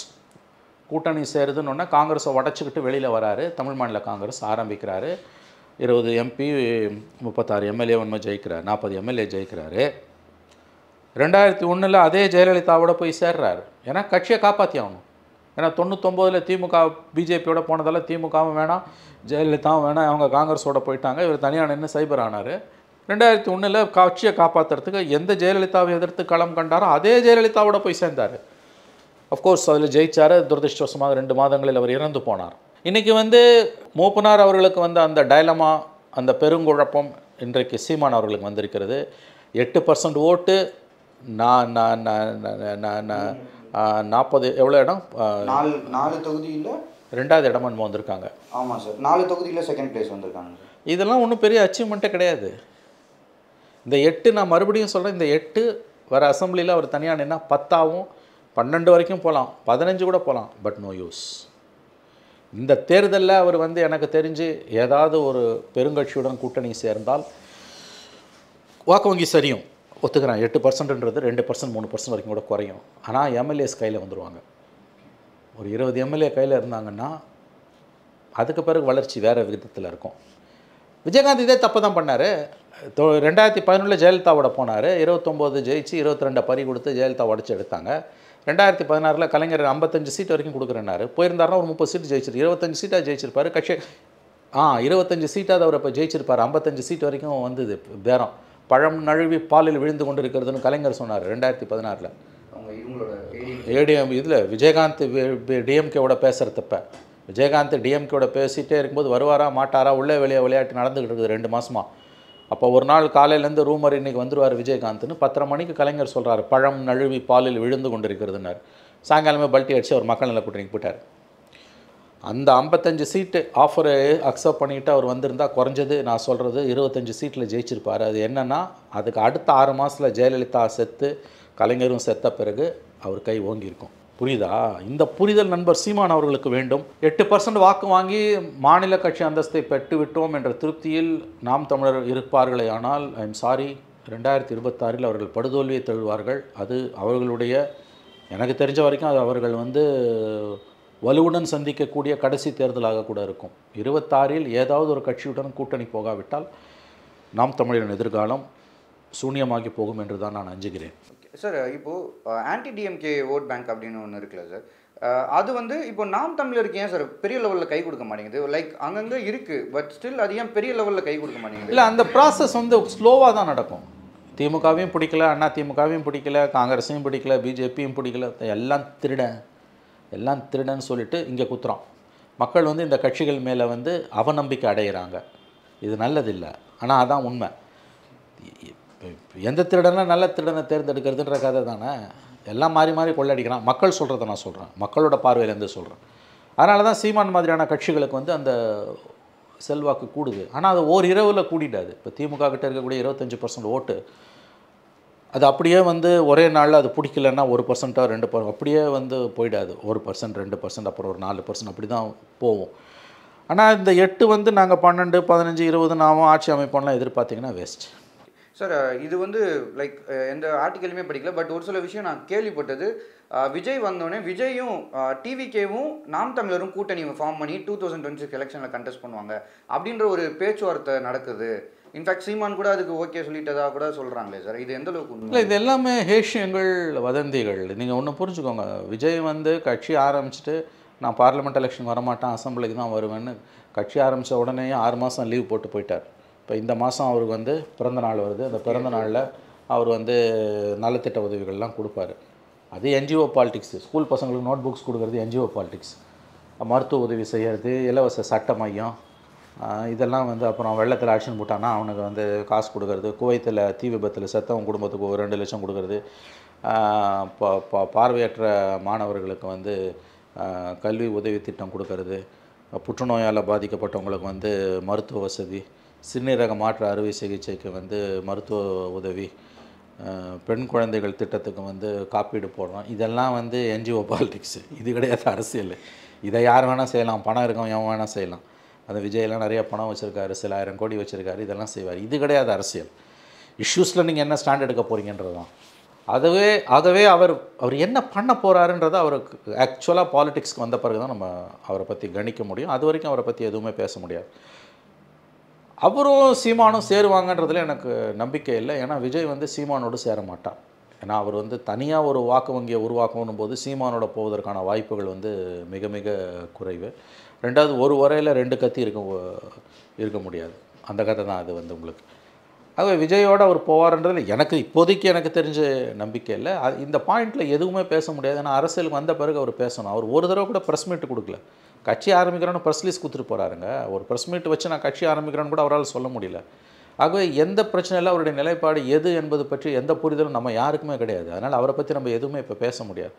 கூட்டணி சேருதுன்னு காங்கிரஸை உடச்சிக்கிட்டு வெளியில் வராரு தமிழ் மாநில காங்கிரஸ் ஆரம்பிக்கிறாரு இருபது எம்பி முப்பத்தாறு எம்எல்ஏ ஒன்று ஜெயிக்கிறார் நாற்பது எம்எல்ஏ ஜெயிக்கிறாரு ரெண்டாயிரத்தி ஒன்றில் அதே ஜெயலலிதாவோட போய் சேர்றாரு ஏன்னா கட்சியை காப்பாற்றி ஆகணும் ஏன்னா தொண்ணூத்தொம்போதில் திமுக பிஜேபியோட போனதால் திமுகவும் வேணாம் ஜெயலலிதாவும் வேணாம் அவங்க காங்கிரஸோட போயிட்டாங்க இவர் தனியாக நின்று சைபர் ஆனார் ரெண்டாயிரத்தி ஒன்றில் கட்சியை காப்பாற்றுறதுக்கு எந்த ஜெயலலிதாவை எதிர்த்து களம் கண்டாரோ அதே ஜெயலலிதாவோட போய் சேர்ந்தார் அஃப்கோர்ஸ் அதில் ஜெயித்தார் துரதிருஷ்டவசமாக ரெண்டு மாதங்களில் அவர் இறந்து போனார் இன்றைக்கி வந்து மூப்பனார் அவர்களுக்கு வந்து அந்த டைலமா அந்த பெருங்குழப்பம் இன்றைக்கு சீமான் அவர்களுக்கு வந்திருக்கிறது எட்டு பர்சன்ட் ஓட்டு நான் நான் நாற்பது எவ்வளோ இடம் நாலு நாலு தொகுதியில் ரெண்டாவது இடமா நம்ம வந்திருக்காங்க ஆமாம் சார் நாலு தொகுதியில் செகண்ட் பிளேஸ் வந்திருக்காங்க இதெல்லாம் ஒன்றும் பெரிய அச்சீவ்மெண்ட்டே கிடையாது இந்த எட்டு நான் மறுபடியும் சொல்கிறேன் இந்த எட்டு வர அசம்பிளியில் அவர் தனியாக என்ன பத்தாவும் பன்னெண்டு வரைக்கும் போகலாம் பதினஞ்சு கூட போகலாம் பட் நோ யூஸ் இந்த தேர்தலில் அவர் வந்து எனக்கு தெரிஞ்சு ஏதாவது ஒரு பெருங்கட்சியுடன் கூட்டணி சேர்ந்தால் வாக்கு வங்கி சரியும் ஒத்துக்கிறேன் எட்டு பர்சன்ட்ன்றது ரெண்டு பர்சன்ட் மூணு பர்சன்ட் வரைக்கும் கூட குறையும் ஆனால் எம்எல்ஏஸ் கையில் வந்துடுவாங்க ஒரு இருபது எம்எல்ஏ கையில் இருந்தாங்கன்னா அதுக்கு பிறகு வளர்ச்சி வேறு விதத்தில் இருக்கும் விஜயகாந்த் இதே தப்பு தான் பண்ணார் ரெண்டாயிரத்தி பதினொன்றில் ஜெயலலிதாவோட போனார் இருபத்தொம்போது ஜெயிச்சு இருபத்தி ரெண்டை பறி கொடுத்து ஜெயலலிதா உடச்சி எடுத்தாங்க ரெண்டாயிரத்தி பதினாறில் கலைஞர் ஐம்பத்தஞ்சு சீட் வரைக்கும் கொடுக்குறேன்னாரு போயிருந்தாருனா ஒரு முப்பது சீட் ஜெயிச்சிரு இருபத்தஞ்சு சீட்டாக ஜெயிச்சிருப்பார் கட்சி ஆ இருபத்தஞ்சு சீட்டாக அவர் இப்போ ஜெயிச்சிருப்பார் ஐம்பத்தஞ்சு சீட் வரைக்கும் வந்தது பேரம் பழம் நழுவி பாலில் விழுந்து கொண்டு இருக்கிறதுன்னு கலைஞர் சொன்னார் ரெண்டாயிரத்தி பதினாறில் ஏடிஎம் இதில் விஜயகாந்த் டிஎம்கேவோட பேசுகிறதப்ப விஜயகாந்த் டிஎம்கேவோட பேசிகிட்டே இருக்கும்போது வருவாரா மாட்டாரா உள்ளே வெளியே விளையாட்டு நடந்துக்கிட்டு இருக்குது ரெண்டு மாதமாக அப்போ ஒரு நாள் காலையிலேருந்து ரூமர் இன்றைக்கி வந்துடுவார் விஜயகாந்த்னு பத்தரை மணிக்கு கலைஞர் சொல்கிறார் பழம் நழுவி பாலில் விழுந்து கொண்டிருக்கிறதுனார் சாயங்காலமே பல்ட்டி அடித்து அவர் மக்கள் நல்ல கூட்டணிக்கு போயிட்டார் அந்த ஐம்பத்தஞ்சு சீட்டு ஆஃபரு அக்செப்ட் பண்ணிவிட்டு அவர் வந்திருந்தால் குறைஞ்சது நான் சொல்கிறது இருபத்தஞ்சி சீட்டில் ஜெயிச்சிருப்பார் அது என்னென்னா அதுக்கு அடுத்த ஆறு மாதத்தில் ஜெயலலிதா செத்து கலைஞரும் செத்த பிறகு அவர் கை ஓங்கியிருக்கும் புரியுதா இந்த புரிதல் நண்பர் சீமான் அவர்களுக்கு வேண்டும் எட்டு பர்சன்ட் வாக்கு வாங்கி மாநில கட்சி அந்தஸ்தை பெற்றுவிட்டோம் என்ற திருப்தியில் நாம் தமிழர் இருப்பார்களே ஆனால் ஐ எம் சாரி ரெண்டாயிரத்தி இருபத்தாறில் அவர்கள் படுதோல்வியை தழுவார்கள் அது அவர்களுடைய எனக்கு தெரிஞ்ச வரைக்கும் அது அவர்கள் வந்து வலுவுடன் சந்திக்கக்கூடிய கடைசி தேர்தலாக கூட இருக்கும் இருபத்தாறில் ஏதாவது ஒரு கட்சியுடன் கூட்டணி போகாவிட்டால் நாம் தமிழரின் எதிர்காலம் சூன்யமாகி போகும் என்று தான் நான் அஞ்சுகிறேன் சார் இப்போது ஆன்டி டிஎம்கே ஓட் பேங்க் அப்படின்னு ஒன்று இருக்குல்ல சார் அது வந்து இப்போ நாம் தமிழருக்கு ஏன் சார் பெரிய லெவலில் கை கொடுக்க மாட்டேங்குது லைக் அங்கங்கே இருக்குது பட் ஸ்டில் அது ஏன் பெரிய லெவலில் கை கொடுக்க மாட்டேங்குது இல்லை அந்த ப்ராசஸ் வந்து ஸ்லோவாக தான் நடக்கும் திமுகவையும் பிடிக்கல அண்ணா திமுகவையும் பிடிக்கல காங்கிரஸையும் பிடிக்கல பிஜேபியும் பிடிக்கல எல்லாம் திருடன் எல்லாம் திருடன்னு சொல்லிட்டு இங்கே குத்துறான் மக்கள் வந்து இந்த கட்சிகள் மேலே வந்து அவநம்பிக்கை அடைகிறாங்க இது நல்லதில்லை ஆனால் அதான் உண்மை எந்த திருடனா நல்ல திருடனை தேர்ந்தெடுக்கிறதுன்ற கதை தானே எல்லாம் மாறி மாறி கொள்ளடிக்கிறான் மக்கள் சொல்கிறத நான் சொல்கிறேன் மக்களோட பார்வையிலேருந்து சொல்கிறேன் அதனால தான் சீமான் மாதிரியான கட்சிகளுக்கு வந்து அந்த செல்வாக்கு கூடுது ஆனால் அது ஓர் இரவில் கூடிடாது இப்போ திமுக கிட்ட இருக்கக்கூடிய இருபத்தஞ்சி பர்சன்ட் ஓட்டு அது அப்படியே வந்து ஒரே நாளில் அது பிடிக்கலன்னா ஒரு பர்சன்ட்டாக ரெண்டு பர் அப்படியே வந்து போயிடாது ஒரு பர்சன்ட் ரெண்டு பர்சன்ட் அப்புறம் ஒரு நாலு பர்சன்ட் அப்படி தான் போவோம் ஆனால் இந்த எட்டு வந்து நாங்கள் பன்னெண்டு பதினஞ்சு இருபது நாமும் ஆட்சி அமைப்போம்லாம் எதிர்பார்த்திங்கன்னா வேஸ்ட் சார் uh, இது வந்து லைக் uh, எந்த ஆர்டிக்கலுமே படிக்கல பட் ஒரு சில விஷயம் நான் கேள்விப்பட்டது uh, விஜய் வந்தோடனே விஜயும் டிவிகேவும் நாம் தமிழரும் கூட்டணி ஃபார்ம் பண்ணி டூ தௌசண்ட் டுவெண்ட்டி சிக்ஸ் எலெக்ஷனில் கண்டெஸ்ட் பண்ணுவாங்க அப்படின்ற ஒரு பேச்சுவார்த்தை நடக்குது இன்ஃபேக்ட் சீமான் கூட அதுக்கு ஓகே சொல்லிட்டதா கூட சொல்கிறாங்களே சார் இது எந்த அளவுக்கு இல்லை இது எல்லாமே ஹேஷியங்கள் வதந்திகள் நீங்கள் ஒன்று புரிஞ்சுக்கோங்க விஜய் வந்து கட்சி ஆரம்பிச்சுட்டு நான் பார்லிமெண்ட் எலெக்ஷன் வரமாட்டேன் அசம்பிளிக்கு தான் வருவேன்னு கட்சி ஆரம்பித்த உடனே ஆறு மாதம் லீவ் போட்டு போயிட்டார் இப்போ இந்த மாதம் அவருக்கு வந்து பிறந்த நாள் வருது அந்த பிறந்த நாளில் அவர் வந்து நலத்திட்ட உதவிகள்லாம் கொடுப்பார் அது என்ஜிஓ பாலிடிக்ஸ் ஸ்கூல் பசங்களுக்கு நோட் புக்ஸ் கொடுக்குறது என்ஜிஓ பாலிடிக்ஸ் மருத்துவ உதவி செய்கிறது இலவச சட்ட மையம் இதெல்லாம் வந்து அப்புறம் வெள்ளத்தில் ஆக்ஷன் போட்டான்னா அவனுக்கு வந்து காசு கொடுக்கறது குவைத்தில் தீ விபத்தில் செத்தவன் குடும்பத்துக்கு ஒரு ரெண்டு லட்சம் கொடுக்கறது பார்வையற்ற மாணவர்களுக்கு வந்து கல்வி உதவி திட்டம் கொடுக்கறது புற்றுநோயால் பாதிக்கப்பட்டவங்களுக்கு வந்து மருத்துவ வசதி சிறுநீரக மாற்று அறுவை சிகிச்சைக்கு வந்து மருத்துவ உதவி பெண் குழந்தைகள் திட்டத்துக்கு வந்து காப்பீடு போடுறோம் இதெல்லாம் வந்து என்ஜிஓ பாலிடிக்ஸு இது கிடையாது அரசியல் இதை யார் வேணால் செய்யலாம் பணம் இருக்கும் எவன் வேணால் செய்யலாம் அந்த விஜயெல்லாம் நிறைய பணம் வச்சுருக்காரு சில ஆயிரம் கோடி வச்சுருக்காரு இதெல்லாம் செய்வார் இது கிடையாது அரசியல் இஷ்யூஸில் நீங்கள் என்ன ஸ்டாண்ட் எடுக்க போகிறீங்கன்றது தான் அதுவே ஆகவே அவர் அவர் என்ன பண்ண போகிறாருன்றதை அவருக்கு ஆக்சுவலாக பாலிடிக்ஸ்க்கு வந்த பிறகு தான் நம்ம அவரை பற்றி கணிக்க முடியும் அது வரைக்கும் அவரை பற்றி எதுவுமே பேச முடியாது அவரும் சீமானும் சேருவாங்கன்றதுல எனக்கு நம்பிக்கை இல்லை ஏன்னா விஜய் வந்து சீமானோடு சேர மாட்டான் ஏன்னா அவர் வந்து தனியாக ஒரு வாக்கு வங்கியை உருவாக்கணும் போது சீமானோட போவதற்கான வாய்ப்புகள் வந்து மிக மிக குறைவு ரெண்டாவது ஒரு வரையில் ரெண்டு கத்தி இருக்க இருக்க முடியாது அந்த கதை தான் அது வந்து உங்களுக்கு ஆகவே விஜயோடு அவர் போவார்ன்றது எனக்கு இப்போதைக்கு எனக்கு தெரிஞ்ச நம்பிக்கை இல்லை அது இந்த பாயிண்ட்டில் எதுவுமே பேச முடியாது ஏன்னா அரசியலுக்கு வந்த பிறகு அவர் பேசணும் அவர் ஒரு தடவை கூட ப்ரெஸ் மீட் கொடுக்கல கட்சி ஆரம்பிக்கிறோன்னு ப்ரெஸ் கொடுத்துட்டு போகிறாருங்க ஒரு ப்ரெஸ் மீட் வச்சு நான் கட்சி ஆரம்பிக்கிறேன்னு கூட அவரால் சொல்ல முடியல ஆகவே எந்த பிரச்சனையில் அவருடைய நிலைப்பாடு எது என்பது பற்றி எந்த புரிதலும் நம்ம யாருக்குமே கிடையாது அதனால் அவரை பற்றி நம்ம எதுவுமே இப்போ பேச முடியாது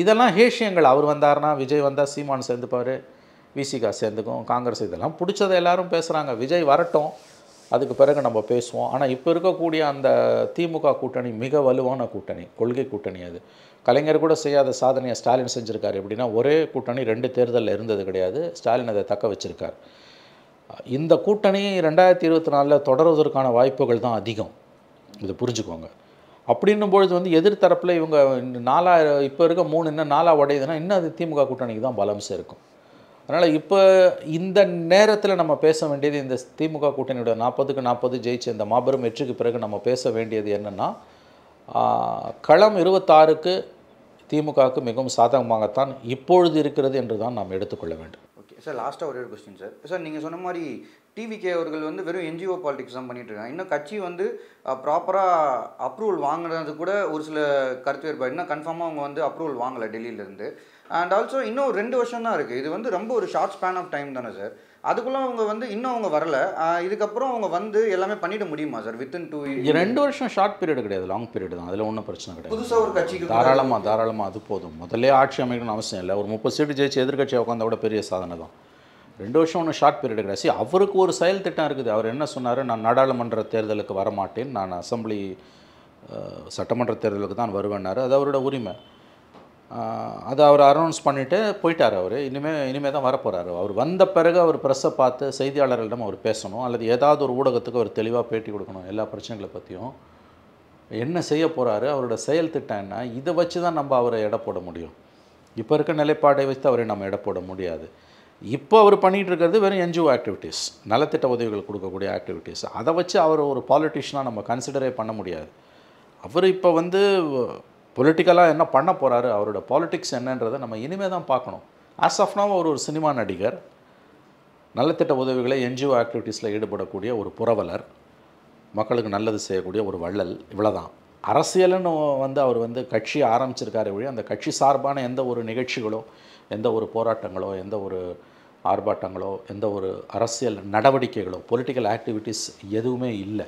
இதெல்லாம் ஹேஷியங்கள் அவர் வந்தார்னா விஜய் வந்தால் சீமான் சேர்ந்துப்பார் விசிகா சேர்ந்துக்கும் காங்கிரஸ் இதெல்லாம் பிடிச்சதை எல்லாரும் பேசுகிறாங்க விஜய் வரட்டும் அதுக்கு பிறகு நம்ம பேசுவோம் ஆனால் இப்போ இருக்கக்கூடிய அந்த திமுக கூட்டணி மிக வலுவான கூட்டணி கொள்கை கூட்டணி அது கலைஞர் கூட செய்யாத சாதனையை ஸ்டாலின் செஞ்சுருக்கார் எப்படின்னா ஒரே கூட்டணி ரெண்டு தேர்தலில் இருந்தது கிடையாது ஸ்டாலின் அதை தக்க வச்சுருக்கார் இந்த கூட்டணி ரெண்டாயிரத்தி இருபத்தி நாலில் தொடர்வதற்கான வாய்ப்புகள் தான் அதிகம் இது புரிஞ்சுக்கோங்க அப்படின்னும் பொழுது வந்து எதிர்த்தரப்பில் இவங்க நாலா இப்போ இருக்க மூணு இன்னும் நாலாக உடையுதுன்னா இன்னும் அது திமுக கூட்டணிக்கு தான் பலம் சேர்க்கும் அதனால் இப்போ இந்த நேரத்தில் நம்ம பேச வேண்டியது இந்த திமுக கூட்டணியோட நாற்பதுக்கு நாற்பது ஜெயிச்ச இந்த மாபெரும் வெற்றிக்கு பிறகு நம்ம பேச வேண்டியது என்னென்னா களம் இருபத்தாறுக்கு திமுகவுக்கு மிகவும் சாதகமாகத்தான் இப்பொழுது இருக்கிறது என்று தான் நாம் எடுத்துக்கொள்ள வேண்டும் ஓகே சார் லாஸ்ட்டாக ஒரே ஒரு கொஸ்டின் சார் சார் நீங்கள் சொன்ன மாதிரி டிவிகே அவர்கள் வந்து வெறும் என்ஜிஓ பாலிடிக்ஸ் தான் பண்ணிட்டு இருக்காங்க இன்னும் கட்சி வந்து ப்ராப்பராக அப்ரூவல் வாங்கினது கூட ஒரு சில கருத்து வேறுபாடு இன்னும் கன்ஃபார்மாக அவங்க வந்து அப்ரூவல் வாங்கலை டெல்லியிலேருந்து அண்ட் ஆல்சோ இன்னும் ரெண்டு வருஷம் தான் இருக்குது இது வந்து ரொம்ப ஒரு ஷார்ட் ஸ்பேன் ஆஃப் டைம் தானே சார் அதுக்குள்ளே அவங்க வந்து இன்னும் அவங்க வரல இதுக்கப்புறம் அவங்க வந்து எல்லாமே பண்ணிட முடியுமா சார் வித்தின் டூ ரெண்டு வருஷம் ஷார்ட் பீரியட் கிடையாது லாங் பீரியட் தான் அதில் ஒன்றும் பிரச்சனை கிடையாது புதுசாக ஒரு கட்சிக்கு தாராளமாக தாராளமாக அது போதும் முதல்ல ஆட்சி அமைக்கணும்னு அவசியம் இல்லை ஒரு முப்பது சீட்டு ஜெயிச்சு எதிர்கட்சி உட்காந்த விட பெரிய சாதனை தான் ரெண்டு வருஷம் ஒன்றும் ஷார்ட் பீரியட் கிடையாது அவருக்கு ஒரு செயல் திட்டம் இருக்குது அவர் என்ன சொன்னார் நான் நாடாளுமன்ற தேர்தலுக்கு வரமாட்டேன் நான் அசம்பிளி சட்டமன்ற தேர்தலுக்கு தான் வருவேன்னாரு அது அவரோட உரிமை அதை அவர் அனௌன்ஸ் பண்ணிவிட்டு போயிட்டார் அவர் இனிமேல் இனிமேல் தான் வரப்போகிறாரு அவர் வந்த பிறகு அவர் ப்ரெஸ்ஸை பார்த்து செய்தியாளர்களிடம் அவர் பேசணும் அல்லது ஏதாவது ஒரு ஊடகத்துக்கு அவர் தெளிவாக பேட்டி கொடுக்கணும் எல்லா பிரச்சனைகளை பற்றியும் என்ன செய்ய போகிறாரு அவரோட செயல் திட்டம் என்ன இதை வச்சு தான் நம்ம அவரை எடை போட முடியும் இப்போ இருக்க நிலைப்பாடை வச்சு அவரை நம்ம எடை போட முடியாது இப்போ அவர் பண்ணிகிட்டு இருக்கிறது வெறும் என்ஜிஓ ஆக்டிவிட்டீஸ் நலத்திட்ட உதவிகள் கொடுக்கக்கூடிய ஆக்டிவிட்டீஸ் அதை வச்சு அவர் ஒரு பாலிட்டிஷனாக நம்ம கன்சிடரே பண்ண முடியாது அவர் இப்போ வந்து பொலிட்டிக்கலாக என்ன பண்ண போகிறாரு அவரோட பாலிட்டிக்ஸ் என்னன்றதை நம்ம இனிமேல் தான் பார்க்கணும் ஆஸ் ஆஃப் நவ் அவர் ஒரு சினிமா நடிகர் நலத்திட்ட உதவிகளை என்ஜிஓ ஆக்டிவிட்டீஸில் ஈடுபடக்கூடிய ஒரு புரவலர் மக்களுக்கு நல்லது செய்யக்கூடிய ஒரு வள்ளல் இவ்வளோதான் அரசியல்னு வந்து அவர் வந்து கட்சி ஆரம்பிச்சிருக்காரு வழி அந்த கட்சி சார்பான எந்த ஒரு நிகழ்ச்சிகளோ எந்த ஒரு போராட்டங்களோ எந்த ஒரு ஆர்ப்பாட்டங்களோ எந்த ஒரு அரசியல் நடவடிக்கைகளோ பொலிட்டிக்கல் ஆக்டிவிட்டீஸ் எதுவுமே இல்லை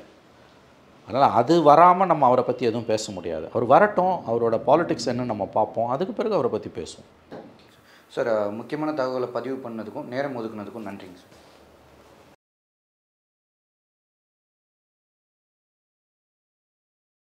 அதனால் அது வராமல் நம்ம அவரை பற்றி எதுவும் பேச முடியாது அவர் வரட்டும் அவரோட பாலிடிக்ஸ் என்னன்னு நம்ம பார்ப்போம் அதுக்கு பிறகு அவரை பற்றி பேசுவோம் சார் முக்கியமான தகவலை பதிவு பண்ணதுக்கும் நேரம் ஒதுக்குனதுக்கும் நன்றிங்க சார்